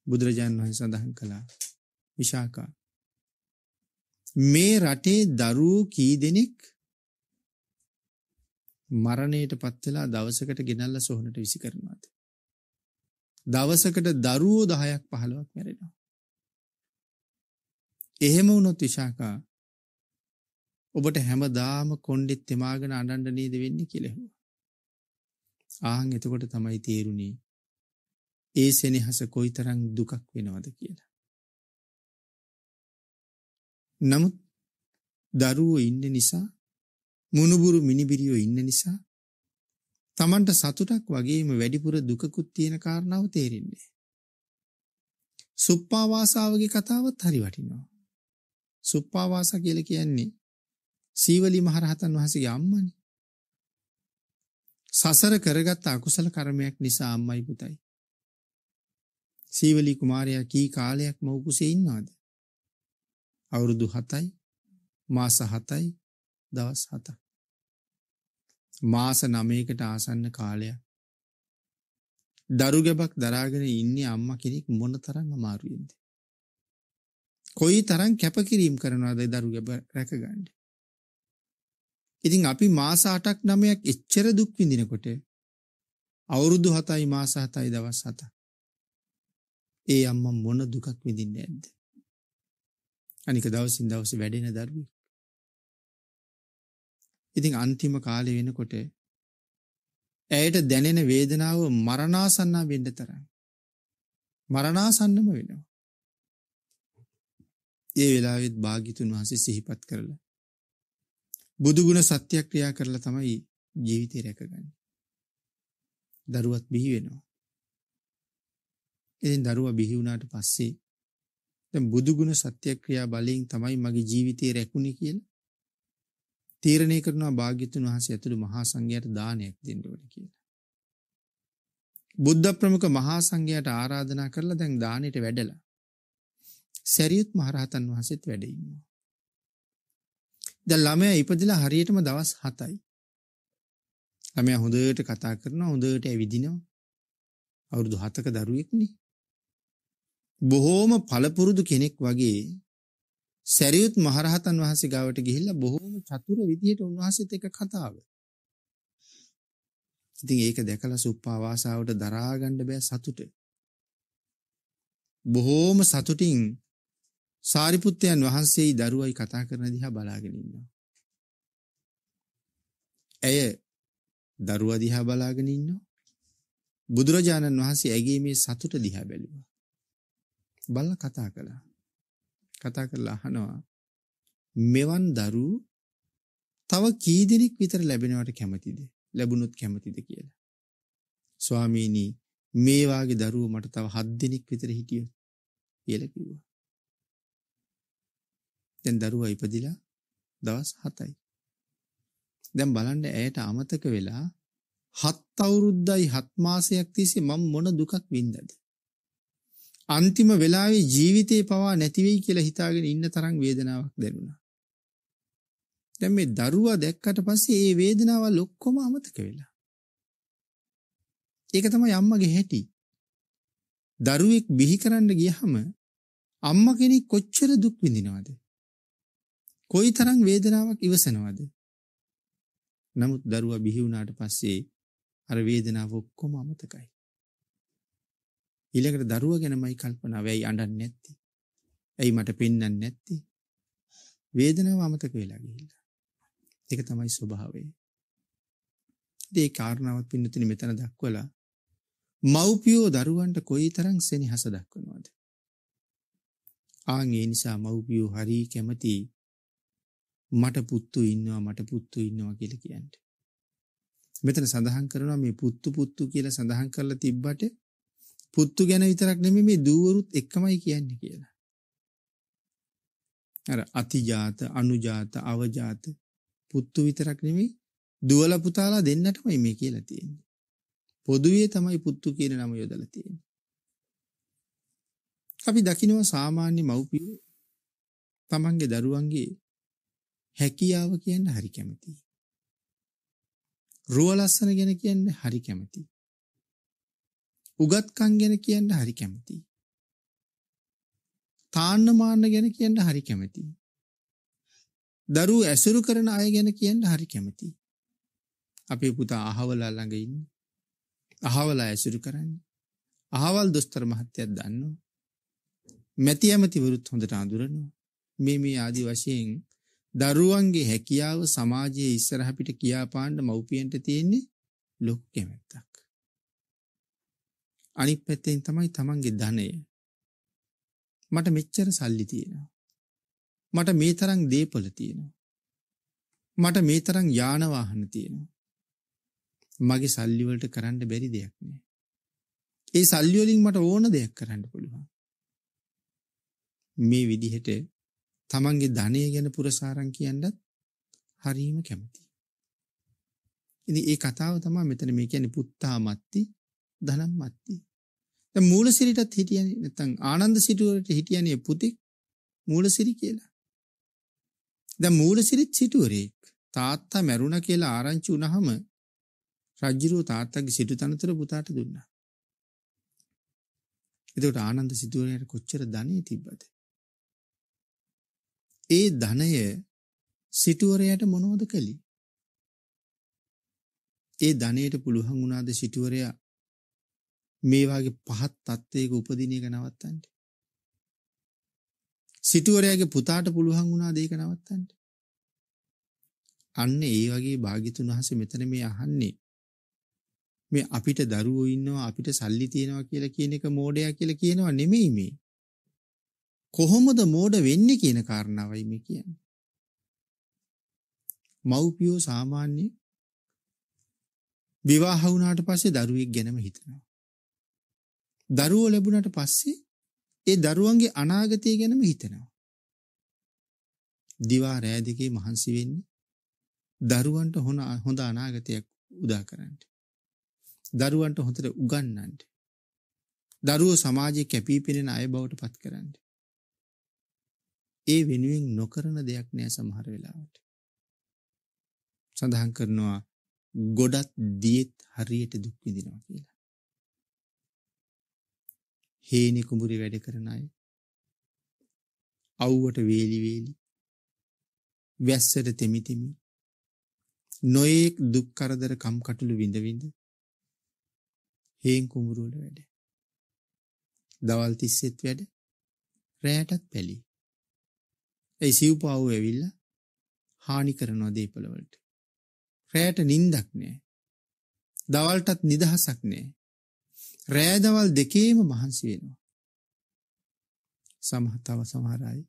බුදුරජාන් වහන්සේ සඳහන් කළා විශාකා මේ රටේ දරුවෝ කී දෙනෙක් මරණයටපත් වෙලා දවසකට ගෙනල්ලා සොහනට විසි කරනවාද? දවසකට දරුවෝ 10ක් 15ක් මැරෙනවා. එහෙම වුණොත් විශාකා ඔබට හැමදාම කොණ්ඩෙත් තෙමාගෙන අඬන්න නේද වෙන්නේ කියලා හෙව්වා. ආන් එතකොට තමයි තේරුණේ ඒ සෙනෙහස කොයිතරම් දුකක් වෙනවද කියලා. නමුත් දරුවෝ ඉන්න නිසා මුණුබුරු මිනිබිරියෝ ඉන්න නිසා Tamanට සතුටක් වගේම වැඩිපුර දුකකුත් තියෙන කාරණාව තේරෙන්නේ. සුප්පාවාසාවගේ කතාවත් හරි වටිනවා. සුප්පාවාසා කියලා කියන්නේ සීවලි මහරහතන් වහන්සේගේ අම්මනේ. සසර කරගත් අකුසල කර්මයක් නිසා අම්මයි පුතයි. සීවලි කුමාරයා කී කාලයක් මව කුසේ ඉන්නවද? අවුරුදු 7යි මාස 7යි දවස් හත මාස නමයකට ආසන්න කාලය දරුගැබක් දරාගෙන ඉන්නේ අම්ම කෙනෙක් මොන තරං අමාරුවෙන්ද කොයි තරං කැපකිරීම් කරනවාද දරුගැබ රැකගණ්ඩ ඉතින් අපි මාසාටක් නමයක් එච්චර දුක් විඳිනකොට අවුරුදු හතයි මාස හතයි දවස් හත ඒ අම්ම මොන දුකක් විඳින්න ඇද්ද අනික දවසින් දවස වැඩෙන දරුවේ ඉතින් අන්තිම කාලේ වෙනකොට ඇයට දැනෙන වේදනාව මරණාසන්න වෙන්න තරම්. මරණාසන්නම වෙනවා. ඒ වෙලාවෙත් භාග්‍යතුන් වහන්සේ සිහිපත් කරලා බුදු ගුණ සත්‍යක්‍රියා කරලා තමයි ජීවිතේ රැකගන්නේ. දරුවත් බිහි වෙනවා. ඉතින් දරුවා බිහි වුණාට පස්සේ දැන් බුදු ගුණ සත්‍යක්‍රියා බලයෙන් තමයි මගේ ජීවිතේ රැකුණේ කියලා තීරණය කරනවා භාග්‍යතුන් වහන්සේ ඇතුළු මහා සංඝයාට දානයක් දෙන්න ඕනේ කියලා. බුද්ධ ප්‍රමුඛ මහා සංඝයාට ආරාධනා කරලා දැන් දානෙට වැඩලා. සැරියුත් මහරහතන් වහන්සේත් වැඩ ඉන්නවා. දැන් ළමයා ඉපදිලා හරියටම දවස් 7යි. ළමයා හොඳට කතා කරනවා හොඳට ඇවිදිනවා. අවුරුදු 7ක දරුවෙක් බොහෝම පළපුරුදු කෙනෙක් වගේ සැරියුත් මහරහතන් වහන්සේ ගාවට ගිහිල්ලා බොහෝම චතුර විදිහට උන්වහන්සේත් එක්ක කතාව. ඉතින් ඒක දැකලා සුප්පා වාසාවට දරා ගන්න බෑ සතුට. බොහෝම සතුටින් සාරිපුත්තයන් වහන්සේයි දරුවයි කතා කරන දිහා බලාගෙන ඉන්නවා. ඇය දරුවා දිහා බලාගෙන ඉන්නවා. බුදුරජාණන් වහන්සේ ඇගේ මේ සතුට දිහා බැලුවා. බල්ලා කතා කළා. කතා කරලා අහනවා මෙවන් දරු තව කී දෙනෙක් විතර ලැබෙනවට කැමතිද? ලැබුණොත් කැමතිද කියලා. ස්වාමීනි මේ වාගේ දරුවෝ මට තව 7 දෙනෙක් විතර හිටියොත් කියලා කිව්වා. දැන් දරුවා ඉපදිලා දවස් 7යි. දැන් බලන්න ඇයට අමතක වෙලා 7 අවුරුද්දයි 7 මාසයක් තිස්සේ මම මොන දුකක් වින්දාද? අන්තිම වෙලාවේ ජීවිතේ පවා නැති වෙයි කියලා හිතාගෙන ඉන්න තරම් වේදනාවක් දැනුණා. දැන් මේ දරුවා දැක්කට පස්සේ ඒ වේදනාවල් ඔක්කොම අමතක වෙලා. ඒක තමයි අම්මගේ හැටි. දරුවෙක් බිහි කරන්න ගියහම අම්මා කෙනෙක් කොච්චර දුක් විඳිනවද? කොයිතරම් වේදනාවක් ඉවසනවද? නමුත් දරුවා බිහි වුණාට පස්සේ අර වේදනාව ඔක්කොම අමතකයි. ඊළඟට දරුවා ගැනමයි කල්පනා වෙයි අඬන්නේ නැත්තේ. ඇයි මට පෙන්වන්නේ නැත්තේ? වේදනාව අමතක වෙලා ගිහිල්ලා. ඒක තමයි ස්වභාවය. ඒ කාරණාවත් පින්නතුනි මෙතන දක්වලා මව්පියෝ දරුවන්ට කොයිතරම් සෙනෙහස දක්වනවද? ආන් ඒ නිසා මව්පියෝ හරි කැමති මට පුත්තු ඉන්නවා මට පුත්තු ඉන්නවා කියලා කියන්නේ. මෙතන සඳහන් කරනවා මේ පුත්තු පුත්තු කියලා සඳහන් කරලා තිබ්බට පුත්තු ගැන විතරක් නෙමෙයි මේ දූවරුත් එකමයි කියන්නේ කියලා. අර අතිජාත, අනුජාත, අවජාත පුත්තු විතරක් නෙමෙයි දුවල පුතාලා දෙන්නටමයි මේ කියලා තියෙන්නේ. පොදුවේ තමයි පුත්තු කියන නම යොදලා තියෙන්නේ. අපි දකිනවා සාමාන්‍ය මව්පියෝ තමන්ගේ දරුවන්ගේ හැකියාව කියන්න හරි කැමතියි. රුව ලස්සන ගැන කියන්න හරි කැමතියි. උගත්කම් ගැන කියන්න හරි කැමතියි. තාන්න මාන්න ගැන කියන්න හරි කැමතියි. දරුවෝ ඇසුරු කරන අය ගැන කියන්න හරි කැමතියි. අපේ පුතා අහවල ළඟ ඉන්නේ. අහවල ඇසුරු කරන්නේ. අහවල් දොස්තර මහත්තයෙක් දන්නවා. මැති ඇමතිවරුත් හොඳට අඳුරනවා. මේ මේ ආදි වශයෙන් දරුවන්ගේ හැකියාව සමාජයේ ඉස්සරහ පිට කියාපාන්න මව්පියන්ට තියෙන්නේ ලොකු කැමැත්තක්. අනිත් පැත්තෙන් තමයි තමන්ගේ ධනය. මට මෙච්චර සල්ලි තියෙනවා. මට මේ තරම් දේපොළ තියෙනවා. මට මේ තරම් යාන වාහන තියෙනවා. මගේ සල්ලි වලට කරන්න බැරි දෙයක් නෑ. ඒ සල්ලි වලින් මට ඕන දෙයක් කරන්න පුළුවන්. මේ විදිහට තමන්ගේ ධනය ගැන පුරසාරම් කියනවත් හරීම කැමතියි. ඉතින් ඒ කතාව තමයි මෙතන මේ කියන්නේ පුත්තා මත්ති ධනම් මත්ති. දැන් මූලසිරිටත් හිටියනේ නැත්නම් ආනන්ද සිටුවරට හිටියනේ පුතෙක් මූලසිරි කියලා. දැන් මූලසිරිත් සිටුවරේ තාත්තා මැරුණා කියලා ආරංචි වුණාම රජුරෝ තාත්තගේ සිටු තනතුර පුතාට දුන්නා. එතකොට ආනන්ද සිටුවරයට කොච්චර ධනෙ තිබ්බද? ඒ ධනය සිටුවරයට මොනවද කළේ? ඒ ධනයට පුළුවන් වුණාද සිටුවරයා මේ වගේ පහත් තත්ත්වයක උපදින එක නවත්තන්න. සිටුවරයාගේ පුතාට පුළුවන් වුණා දෙයක නවත්තන්න. අන්න ඒ වගේ භාග්‍යතුන් වහන්සේ මෙතන මේ අහන්නේ මේ අපිට දරුවෝ ඉන්නවා අපිට සල්ලි තියෙනවා කියලා කියන එක මෝඩයා කියලා කියනවා නෙමෙයි මේ. කොහොමද මෝඩ වෙන්නේ කියන කාරණාවයි මේ කියන්නේ. මව්පියෝ සාමාන්‍ය විවාහ වුණාට පස්සේ දරුවෙක් ගැනම හිතනවා. දරුවෝ ලැබුණට පස්සේ ඒ දරුවන්ගේ අනාගතය ගැනම හිතනවා. දිවා රෑ දෙකේ මහන්සි වෙන්නේ දරුවන්ට හොන හොඳ අනාගතයක් උදා කරන්න. දරුවන්ට හොඳට උගන්වන්න. දරුවෝ සමාජයේ කැපී පෙනෙන අය බවට පත් කරන්න. ඒ වෙනුවෙන් නොකරන දෙයක් නෑ සමහර වෙලාවට. සඳහන් කරනවා ගොඩක් දියෙත් හරියට දුක් විඳිනවා කියලා. හේනි කුඹුරි වැඩ කරන අය. අව්වට වේලි වේලි. වැස්සට තෙමි තෙමි. නොඑක් දුක් කරදර කම්කටොළු විඳ විඳ හේන් කුඹුරු වල වැඩ. දවල් 30ත් වැඩ. රැයටත් පැලි. ඒ සිව්පාව් ඇවිල්ලා හානි කරනවා දීපල වලට. රැයට නිින්දක් නෑ. දවල්ටත් නිදහසක් නෑ. රෑ දවල් දෙකේම මහන්සි වෙනවා. සමහ තව සමහර අය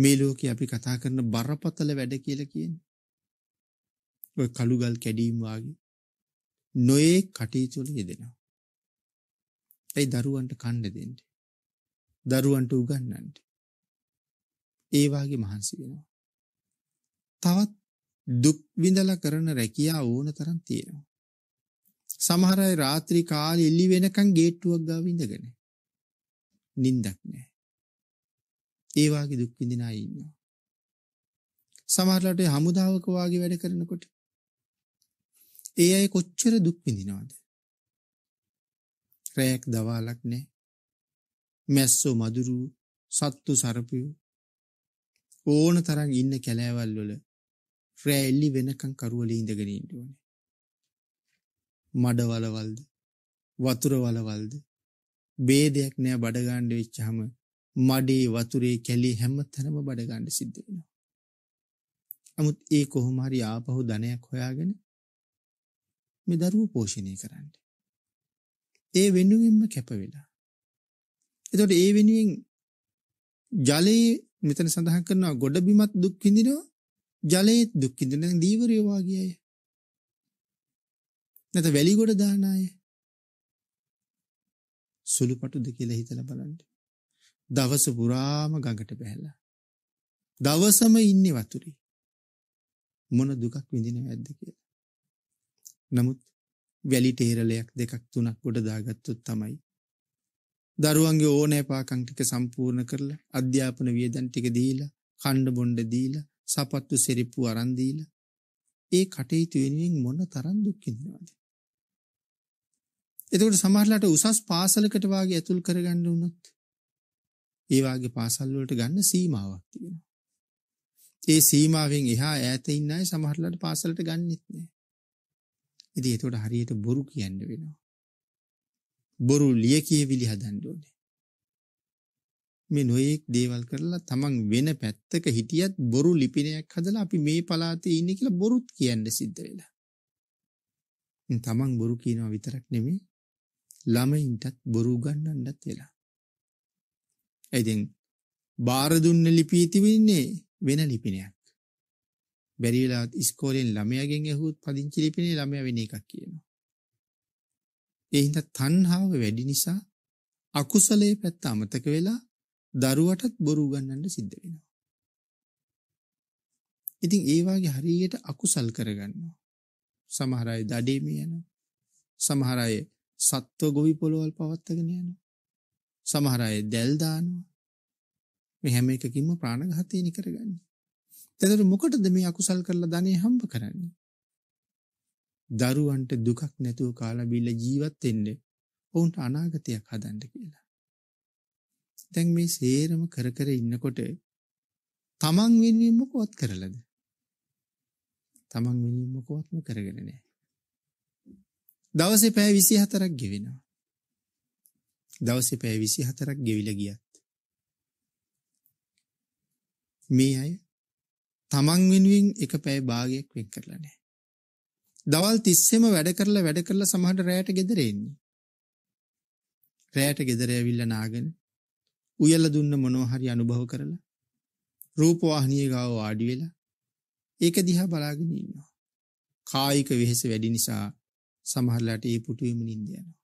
මේ ලෝකේ අපි කතා කරන බරපතල වැඩ කියලා කියන්නේ. ඔය කළුගල් කැඩීම් වාගේ නොයේ කටයුතු වල යෙදෙනවා. ඒ දරුවන්ට කන්න දෙන්න. දරුවන්ට උගන්වන්න. ඒ වාගේ මහන්සි වෙනවා. තවත් දුක් විඳලා කරන රැකියාව ඕන තරම් තියෙනවා. සමහර අය රාත්‍රී කාලේ එළි වෙනකන් ගේට්ටුවක් ගාව ඉඳගෙන. නිින්දක් නැහැ. ඒ වාගේ දුක් විඳින අය ඉන්නවා. සමහරලාට හමුදාවක වාගේ වැඩ කරනකොට ඒ අය කොච්චර දුක් විඳිනවද? රැයක් දවාලක් නැහැ. මැස්සෝ මදුරු සත්තු සර්පයෝ ඕන තරම් ඉන්න කැලෑවල් වල රැ එළි වෙනකන් කරවලේ ඉඳගෙන ඉන්න ඕනේ. මඩවලවල්ද වතුර වලවල්ද ભેදයක් නෑ බඩගාණ්ඩ වෙච්චාම මඩේ වතුරේ කැලේ හැමතැනම බඩගාණ්ඩ සිද්ධ වෙනවා. නමුත් ඒ කොහොම හරි ආපහු ධනයක් හොයාගෙන මේ දරුවෝ පෝෂණය කරන්න. ඒ වෙනුවෙන්ම කැප වෙලා. එතකොට ඒ වෙනුවෙන් ජලයේ මෙතන සඳහන් කරනවා ගොඩබිමත් දුක් විඳිනවා ජලයේත් දුක් විඳින දීවරයෝ වාගේ අය. නැත වැලිගොඩ දාන අය සුළුපටුද කියලා හිතලා බලන්න. දවස පුරාම ගඟට බැහැලා. දවසම ඉන්නේ වතුරේ. මොන දුකක් විඳිනවද කියලා. නමුත් වැලි තේරලයක් දෙකක් තුනක් උඩ දාගත්තොත් තමයි දරුවන්ගේ ඕනෑ පාකම් ටික සම්පූර්ණ කරලා අධ්‍යාපන වියදම් ටික දීලා කණ්ඩ බොණ්ඩ දීලා සපත්තු සිරිප්පු අරන් දීලා ඒ කටයුතු වෙනුවෙන් මොන තරම් දුක් විඳිනවද? එතකොට සමහරලාට උසස් පාසලකට වාගේ ඇතුල් කරගන්න වුණොත් ඒ වාගේ පාසල් වලට ගන්න සීමාවක් තියෙනවා. ඒ සීමාවෙන් එහා ඈත ඉන්න අය සමහරලාට පාසලට ගන්නෙත් නෑ. ඉතින් එතකොට හරියට බොරු කියන්න වෙනවා. බොරු ලිය කියවිලි හදන්න ඕනේ. මේ නොයේක් දේවල් කරලා තමන් වෙන පැත්තක හිටියත් බොරු ලිපිනයක් හදලා අපි මේ පලාතේ ඉන්නේ කියලා බොරුත් කියන්න සිද්ධ වෙලා. තමන් බොරු කියනවා විතරක් නෙමෙයි ළමයින්ටත් බොරු ගන්නන්නත් වෙලා. එදින් බාර දුන්න ලිපිය තිබෙන්නේ වෙන ලිපිනයක්. බැරි වෙලාවත් ඉස්කෝලෙන් ළමයාගෙන් ඇහුවොත් පදිංචි ලිපිනේ ළමයා වෙන එකක් කියනවා. ඒ හින්දා තණ්හාව වැඩි නිසා අකුසලයේ පැත්ත අමතක වෙලා දරුවටත් බොරු උගන්වන්න සිද්ධ වෙනවා. ඉතින් ඒ වාගේ හරියට අකුසල් කරගන්නවා. සමහර අය දඩේ මේ යනවා. සමහර අය සත්ව ගොවි පොළවල් පවත්වාගෙන යනවා. සමහර අය දැල් දානවා. මේ හැම එකකින්ම ප්‍රාණඝාතයනේ කරගන්නේ. එතකොට මොකටද මේ අකුසල් කරලා ධනෙ හම්බ කරන්නේ? දරුවන්ට දුකක් නැතුව කාලා බීලා ජීවත් වෙන්න ඔවුන්ට අනාගතයක් හදන්න කියලා. දැන් මේ සේරම කර කර ඉන්නකොට තමන් වෙනුවෙන් මොකවත් කරලද? තමන් වෙනුවෙන් මොකවත්ම කරගෙන නැහැ. දවසේ පැය 24ක් ගෙවෙනවා. දවසේ පැය 24ක් ගෙවිලා ගියත් මේ අය තමන් වෙනුවෙන් එක පැය භාගයක් වෙන් කරලා නැහැ. දවල් 30ෙම වැඩ කරලා වැඩ කරලා සමහර රැයට ගෙදර එන්නේ. රැයට ගෙදර ඇවිල්ලා නාගෙන උයල දුන්න මොනෝහරි අනුභව කරලා රූපවාහිනිය ගාව වාඩි වෙලා ඒක දිහා බලාගෙන ඉන්නවා. කායික වෙහෙස වැඩි නිසා සමහරලාට ඒ පුටුවෙම නිින්ද යනවා.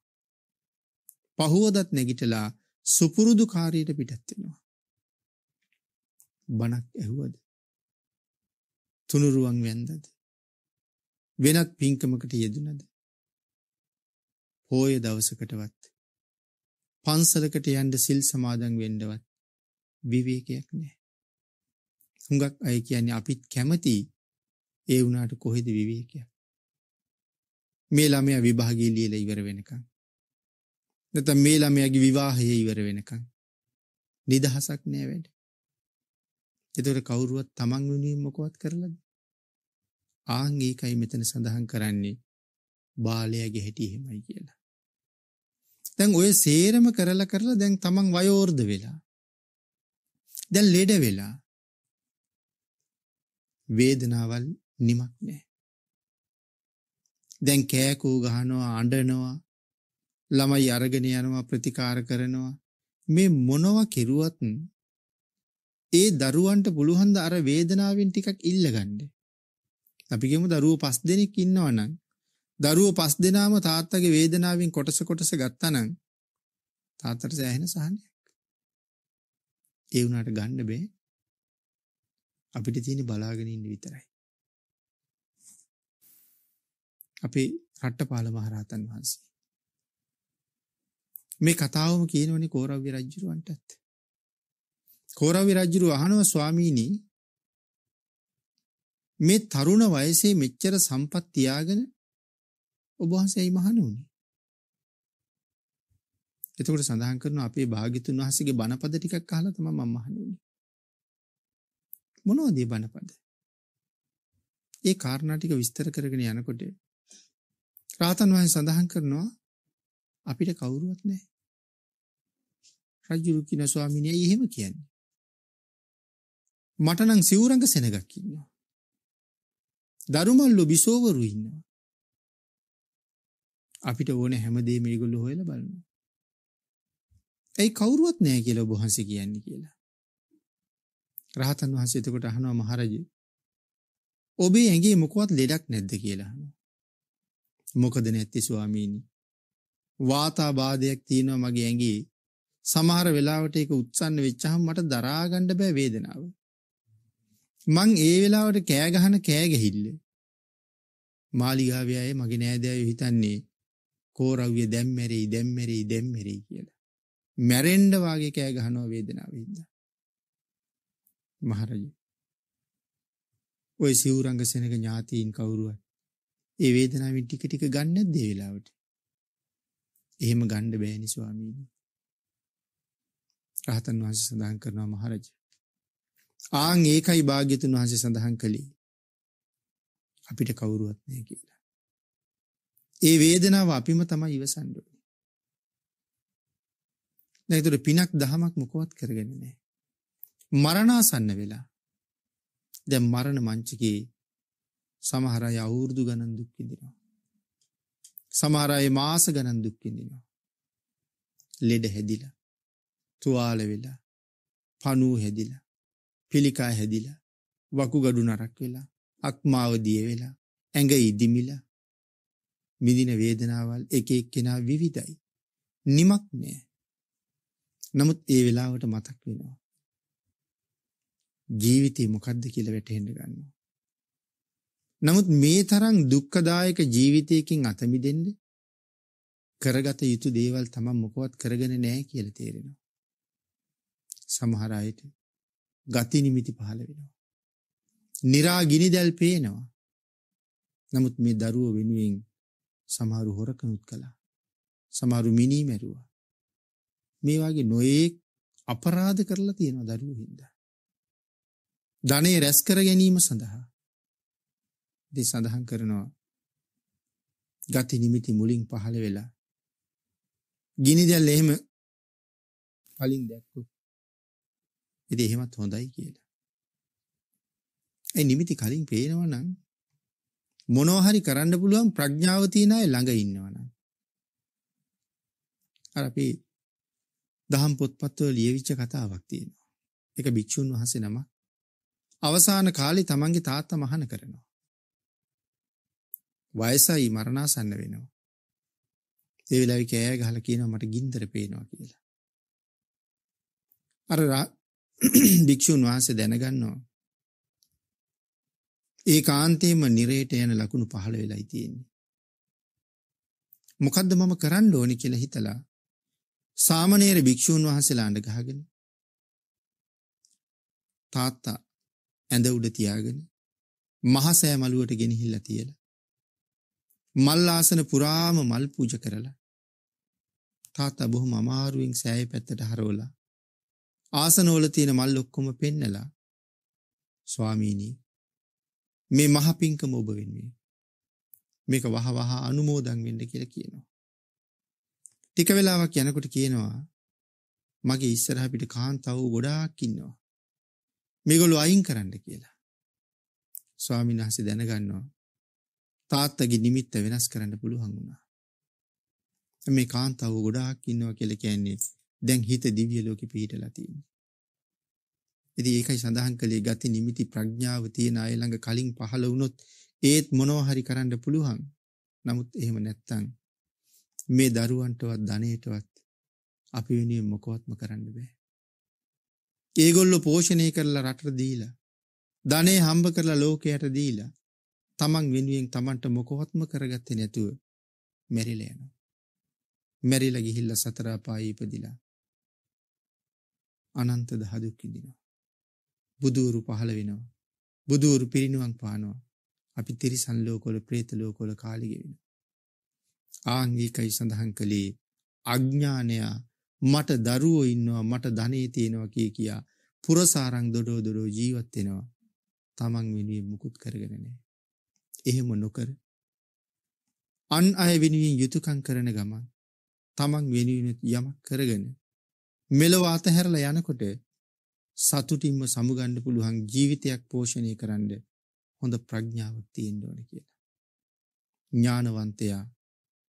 පහුවදත් නැගිටලා සුපුරුදු කාර්යයට පිටත් වෙනවා. බණක් ඇහුවද? තුනුරුවන් වැන්දද? වෙනත් පින්කමකට යෙදුනද? පෝය දවසකටවත් පන්සලකට යන්ඩ සිල් සමාදන් වෙන්ඩවත් විවේකයක් නෑ. හුඟක් අය කියන්නේ අපිත් කැමති ඒ වුණට කොහෙද විවේකයක්. මේ ළමය විභාගී ලියල ඉවර වෙනකං. නැත මේ ළමයගේ විවාහය ඉවර වෙනකං. නිදහසක් නෑ වැඩ. එතොට කවුරුවත් තමන් වුණීම මොකවත් කරලද. ආංගේකයි මෙතන සඳහන් කරන්නේ බාලයගේ හැටි හෙමයි කියලා. දැන් ඔය සේරම කරලා කරලා දැන් තමන් වයෝර්ධ වෙලා. දැන් ලෙඩ වෙලා. වේදනාවල් නිමක් නෑ. දැන් කෑකූ ගහනවා අඬනවා ළමයි අරගෙන යනවා ප්‍රතිකාර කරනවා මේ මොනව කෙරුවත් ඒ දරුවන්ට පුළුවන් ද අර වේදනාවෙන් ටිකක් ඉල්ලගන්න. අපි කියමු දරුවෝ පස් දෙනෙක් ඉන්නවා නම් දරුවෝ පස් දෙනාම තාත්තගේ වේදනාවෙන් කොටස කොටස ගත්තනම් තාත්තට සෑහෙන සහනයක්. ඒ වුණාට ගන්න බෑ. අපිට තියෙන බලාගෙන ඉන්න විතරයි. අපේ රට්ටපාල මහරහතන් වහන්සේ මේ කතාවම කියනවනේ කෝරව්‍ය රජුරවන්ටත්. කෝරව්‍ය රජුර අහනවා ස්වාමීනි මේ තරුණ වයසේ මෙච්චර සම්පත් තියාගෙන ඔබ වහන්සේයි මහණ වුණේ. එතකොට සඳහන් කරනවා අපේ භාග්‍යතුන් වහන්සේගේ බණපද ටිකක් අහලා තමයි මම මහණ වුණේ. මොනවද මේ බණපද? ඒ කාරණා ටික විස්තර කරගෙන යනකොට රාතන් වහන්සේ සඳහන් කරනවා අපිට කවුරුවත් නැහැ. රජුරු කියන ස්වාමීනි එහෙම කියන්නේ. මට නම් සිවුරඟ සෙනගක් ඉන්නවා. දරුමල්ලෝ බිසෝවරු ඉන්නවා. අපිට ඕනේ හැමදේම මේගොල්ලෝ හොයලා බලනවා. ඒ කවුරුවත් නැහැ කියලා ඔබ වහන්සේ කියන්නේ කියලා. රහතන් වහන්සේ එතකොට අහනවා මහරජ ඔබේ ඇඟේ මොකවත් ලෙඩක් නැද්ද කියලා අහනවා. මොකද නැත්තේ ස්වාමීනි? වාතාබාධයක් තියෙනවා මගේ ඇඟේ. සමහර වෙලාවට ඒක උත්සන්න වෙච්චහම මට දරා ගන්න බෑ වේදනාව. මං ඒ වෙලාවට කෑ ගහන කෑ ගැහිල්ල. මාලිගාවේ අය මගේ නෑදෑයෝ හිතන්නේ කෝරව්‍ය දැම්මැරෙයි දැම්මැරෙයි දැම්මැරෙයි කියලා. මැරෙන්ඩ වාගේ කෑ ගහනවා වේදනාවෙන් ඉඳලා. මහරජු. ඔය සිවුරංග සෙනග ඥාතීන් කවුරුවත් ඒ වේදනාවෙන් ටික ටික ගන්න නැද්ද ඒ වෙලාවට? එහෙම ගන්න බෑනි ස්වාමීනි. රහතන් වහන්සේ සඳහන් කරනවා මහරජ. ආන් ඒකයි භාග්‍යතුන් වහන්සේ සඳහන් කළේ. අපිට කවුරුවත් නැහැ කියලා. ඒ වේදනාව අපිම තමයි ඉවසන්න ඕනේ. දැන් ඒතර පිනක් දහමක් මොකවත් කරගෙන නැහැ. මරණාසන්න වෙලා. දැන් මරණ මංචකේ සමහර අය අවුරුදු ගණන් දුක් විඳිනවා. සමහර අය මාස ගණන් දුක් විඳිනවා. ලෙඩ හැදිලා, තුවාල වෙලා, පණුව හැදිලා, පිළිකා හැදිලා, වකුගඩු නරක් වෙලා, අක්මාව දිය වෙලා, ඇඟ ඉදිමිලා, විඳින වේදනාවල් එක එක්කෙනා විවිධයි. නිමක් නෑ. නමුත් ඒ වෙලාවට මතක් වෙනවා. ජීවිතේ මොකද්ද කියලා වැටහෙන්න ගන්නවා. නමුත් මේ තරම් දුක්ඛදායක ජීවිතයකින් අත මිදෙන්න කරගත යුතු දේවල් තමයි මොකවත් කරගෙන නැහැ කියලා තේරෙනවා. සමහර අයට ගති නිමිති පහළ වෙනවා. නිරාගිනි දැල් පේනවා. නමුත් මේ දරුව වෙනුවෙන් සමහරු හොරකනුත් කළා. සමහරු මිනී මැරුවා. මේ වගේ නොයේක් අපරාධ කරලා තියෙනවා දරුවෝ හින්දා. ධනෙ රැස් කර ගැනීම සඳහා දේ සඳහන් කරනවා. ගති නිමිති මුලින් පහළ වෙලා ගිනි දැල් එහෙම කලින් දැක්කෝ. ඉතින් එහෙමත් හොඳයි කියලා. ඒ නිමිති කලින් පේනවා නම් මොනවා හරි කරන්න පුළුවන් ප්‍රඥාව තියන අය ළඟ ඉන්නවනම් අර අපි දහම් පොත්පත්වල ලියවිච්ච කතාවක් තියෙනවා ඒක භික්ෂුන් වහන්සේ නම අවසාන කාලේ තමන්ගේ තාත්තා මහාන කරනවා වයසයි මරණාසන්න වෙනවා ඒ වෙලාවේ කෑ ගහලා කියනවා මට ගින්දර පේනවා කියලා අර භික්ෂුන් වහන්සේ දැනගන්නවා ඒ කාන්තේම නිරේට යන ලකුණු පහළ වෙලායි තියෙන්නේ. මොකද්ද මම කරන්න ඕනි කියලා හිතලා සාමනේර භික්ෂූන් වහන්සේලාට ගහගෙන තාත්තා ඇඳ උඩ තියාගෙන මහසෑ මළුවට ගෙනහිල්ලා තියලා මල් ආසන පුරාම මල් පූජ කරලා තාත්තා බොහොම අමාරුවෙන් සෑය පැත්තට හරවලා ආසනවල තියෙන මල් ඔක්කොම පෙන්නලා ස්වාමීනී මේ මහ පිංකම ඔබ වෙනුවෙන්. මේක වහ වහ අනුමෝදන් වෙන්න කියලා කියනවා. ටික වෙලාවක් යනකොට කියනවා මගේ ඉස්සරහ පිට කාන්තාව ගොඩාක් ඉන්නවා. මේගොල්ලෝ අයින් කරන්න කියලා. ස්වාමීන් වහන්සේ දැනගන්නවා තාත්තගේ නිමිත්ත වෙනස් කරන්න පුළුවන් වුණා. මේ කාන්තාව ගොඩාක් ඉන්නවා කියලා කියන්නේ දැන් හිත දිව්‍ය ලෝකෙ පිහිටලා තියෙන්නේ. ඉතින් ඒකයි සඳහන් කළේ ගති නිමිති ප්‍රඥාව තියෙන අය ළඟ කලින් පහළ වුණොත් ඒත් මොනවා හරි කරන්න පුළුවන්. නමුත් එහෙම නැත්තම් මේ දරුවන්ටවත් ධනයටවත් අපි වෙනුවෙන් මොකවත්ම කරන්න බෑ. ඒගොල්ලෝ පෝෂණය කරලා රටට දීලා ධනේ හම්බ කරලා ලෝකයට දීලා තමන් වෙනුවෙන් තමන්ට මොකවත්ම කරගත්තේ නැතුව මැරිලා යනවා. මැරිලා ගිහිල්ලා සතර අපායේ ඉපදිලා අනන්ත දහදුක් විඳිනවා. බුදුවරු පහළ වෙනවා. බුදුවරු පිරිනුවන් පානවා. අපි තිරිසන් ලෝකොල ප්‍රේත ලෝකොල කාලිගෙවෙන. ආංගිකයි සඳහන් කළේ අඥ්ඥානයා මට දරුවෝ ඉන්නවා මට ධනේ තියෙනවා කිය කියා පුරසාරං දොඩෝ දොරෝ ජීවත්වෙනවා තමන් වෙනුවෙන් මුකුත් කරගෙනනෑ. එහෙම නොකර. අන් අය වෙනුවෙන් යුතුකං කරන ගමන් තමන් වෙනුවෙන යමක් කරගෙන මෙලවාත හැරල යනකොට සතුටින්ම සමුගන්න පුළුවන් ජීවිතයක් පෝෂණය කරන්න හොඳ ප්‍රඥාවක් තියෙන්න ඕන කියලා. ඥානවන්තයා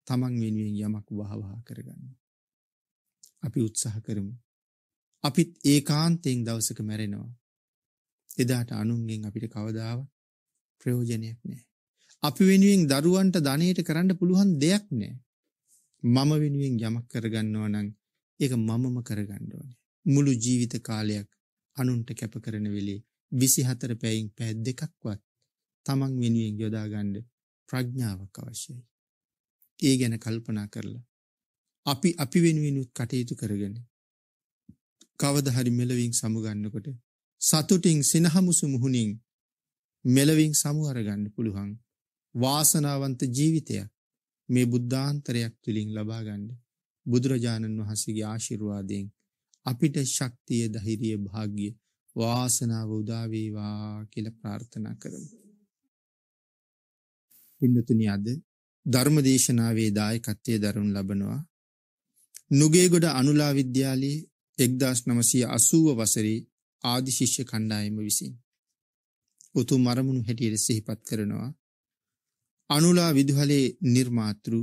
තමන් වෙනුවෙන් යමක් වහවහා කරගන්න. අපි උත්සාහ කරමු. අපිත් ඒකාන්තයෙන් දවසක මැරෙනවා. එදාට අනුන්ගෙන් අපිට කවදාවත් ප්‍රයෝජනයක් නැහැ. අපි වෙනුවෙන් දරුවන්ට ධනයට කරන්න පුළුවන් දෙයක් නැහැ. මම වෙනුවෙන් යමක් කරගන්නවා නම් ඒක මමම කරගන්න ඕනේ. මුළු ජීවිත කාලයක් අනුන්ට කැප කරන වෙලේ 24 පැයෙන් පැය දෙකක්වත් තමන් වෙනුවෙන් යොදා ගන්න ප්‍රඥාවක් අවශ්‍යයි. ඒ ගැන කල්පනා කරලා අපි අපි වෙනුවෙන් කටයුතු කරගෙන කවදා හරි මෙලවින් සමුගන්නකොට සතුටින් සිනහමුසු මුහුණින් මෙලවින් සමු අරගන්න පුළුවන් වාසනාවන්ත ජීවිතයක් මේ බුද්ධාන්තරයක් තුලින් ලබා ගන්න බුදුරජාණන් වහන්සේගේ ආශිර්වාදයෙන් අපිට ශක්තිය දහිරිය භාග්‍ය වාසනාව උදාවේවා කියල ප්‍රාර්ථනා කරමු. පින්නතුනි අද ධර්ම දේශනාවේ දායකත්වයේ දරුණු ලබනවා නුගේගොඩ අනුලා විද්‍යාලයේ 1980 වසරේ ආදි ශිෂ්‍ය කණ්ඩායම විසින් උතුම් අරමුණු හැටියට සිහිපත් කරනවා අනුලා විදුහලේ නිර්මාතෘ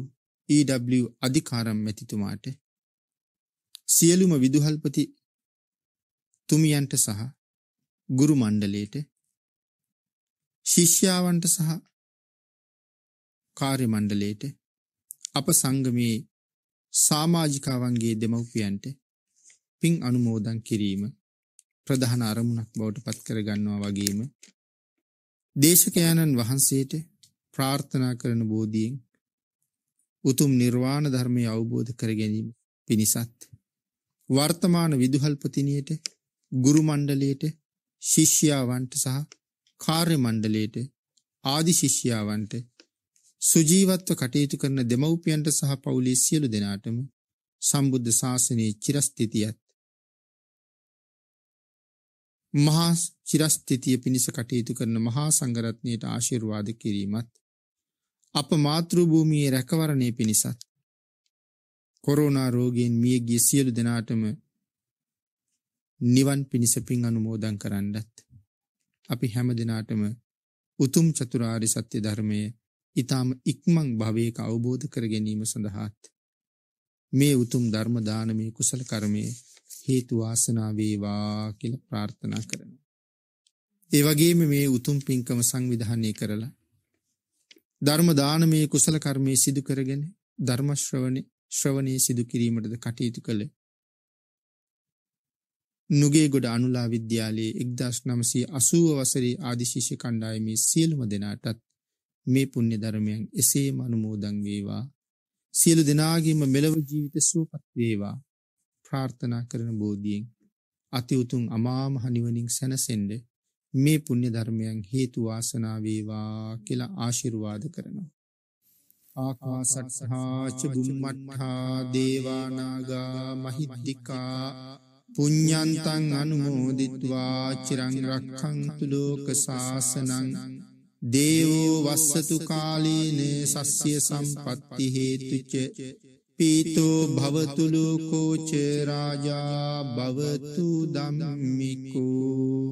EW අධිකාරම් මැතිතුමාට සියලුම විදුහල්පති තුමියන්ට සහ ගුරු මණ්ඩලයට ශිෂ්‍යාවන්ට සහ කාර්ය මණ්ඩලයට අප සංගමයේ සමාජිකාවන්ගේ දෙමව්පියන්ට පින් අනුමෝදන් කිරීම ප්‍රධාන අරමුණක් බවට පත් කරගන්නවා වගේම දේශකයන්න් වහන්සේට ප්‍රාර්ථනා කරන බෝධියෙන් උතුම් නිර්වාණ ධර්මය අවබෝධ කර ගැනීම පිණිසත් වර්තමාන විදුහල්පතිනියට ගුරු මණ්ඩලයට ශිෂ්‍යාවන්ට සහ කාර්ය මණ්ඩලයට ආදි ශිෂ්‍යාවන්ට සුජීවත්ව කටයුතු කරන දෙමව්පියන්ට සහ පවුලේ සියලු දෙනාටම සම්බුද්ධ ශාසනයේ චිරස්ථිතියත් මහා චිරස්ථිතිය පිණිස කටයුතු කරන මහා සංඝරත්නයට ආශිර්වාද කිරීමත් අප මාතෘ භූමියේ රැකවරණය පිණිසත් කොරෝනා රෝගයෙන් මියගිය සියලු දෙනාටම නිවන් පිණිස පින් අනුමෝදන් කරන්නත් අපි හැම දිනාටම උතුම් චතුරාර්ය සත්‍ය ධර්මය ඊටාම ඉක්මන් භවයක අවබෝධ කර ගැනීම සඳහාත් මේ උතුම් ධර්ම දානමය කුසල කර්මය හේතු වාසනා වේවා කියලා ප්‍රාර්ථනා කරනවා. ඒ වගේම මේ උතුම් පින්කම සංවිධානය කරලා ධර්ම දානමය කුසල කර්මයේ සිදු කරගෙන ධර්ම ශ්‍රවණේ ශ්‍රවණය සිදු කිරීමටද කටයුතු කළ නුගේගොඩ අනුලා විද්‍යාලයේ එක්දස් නමසී අසූව වසරේ ආදිශිෂ්‍ය කණ්ඩායමේ සියලුම දෙනාටත් මේ පුුණ්‍ය ධර්මයන් එසේ මනුමෝදං වේවා සියලු දෙනාගේම මෙලව ජීවිත සුවපත් වේවා ප්‍රාර්ථනා කරන බෝධියෙන් අති උතුම් අමාම හනිවනින් සැනසෙන්ඩ මේ පුුණ්‍ය ධර්මයන් හේතු වාසනා වේවා කියලා ආශිර්වාද කරනවා ආකාසට්හාච බුම්මට්හා දේවානාගා මහිද්දිිකා පුඤ්ඤන්තං අනුමෝදිත්වා චිරං රක්ඛන්තු ලෝක සාසනං දේවෝ වස්සතු කාලීන සස්්‍ය සම්පත්ති හේතුච පීතෝ භවතු ලෝකෝ ච රාජා භවතු ධම්මිකෝ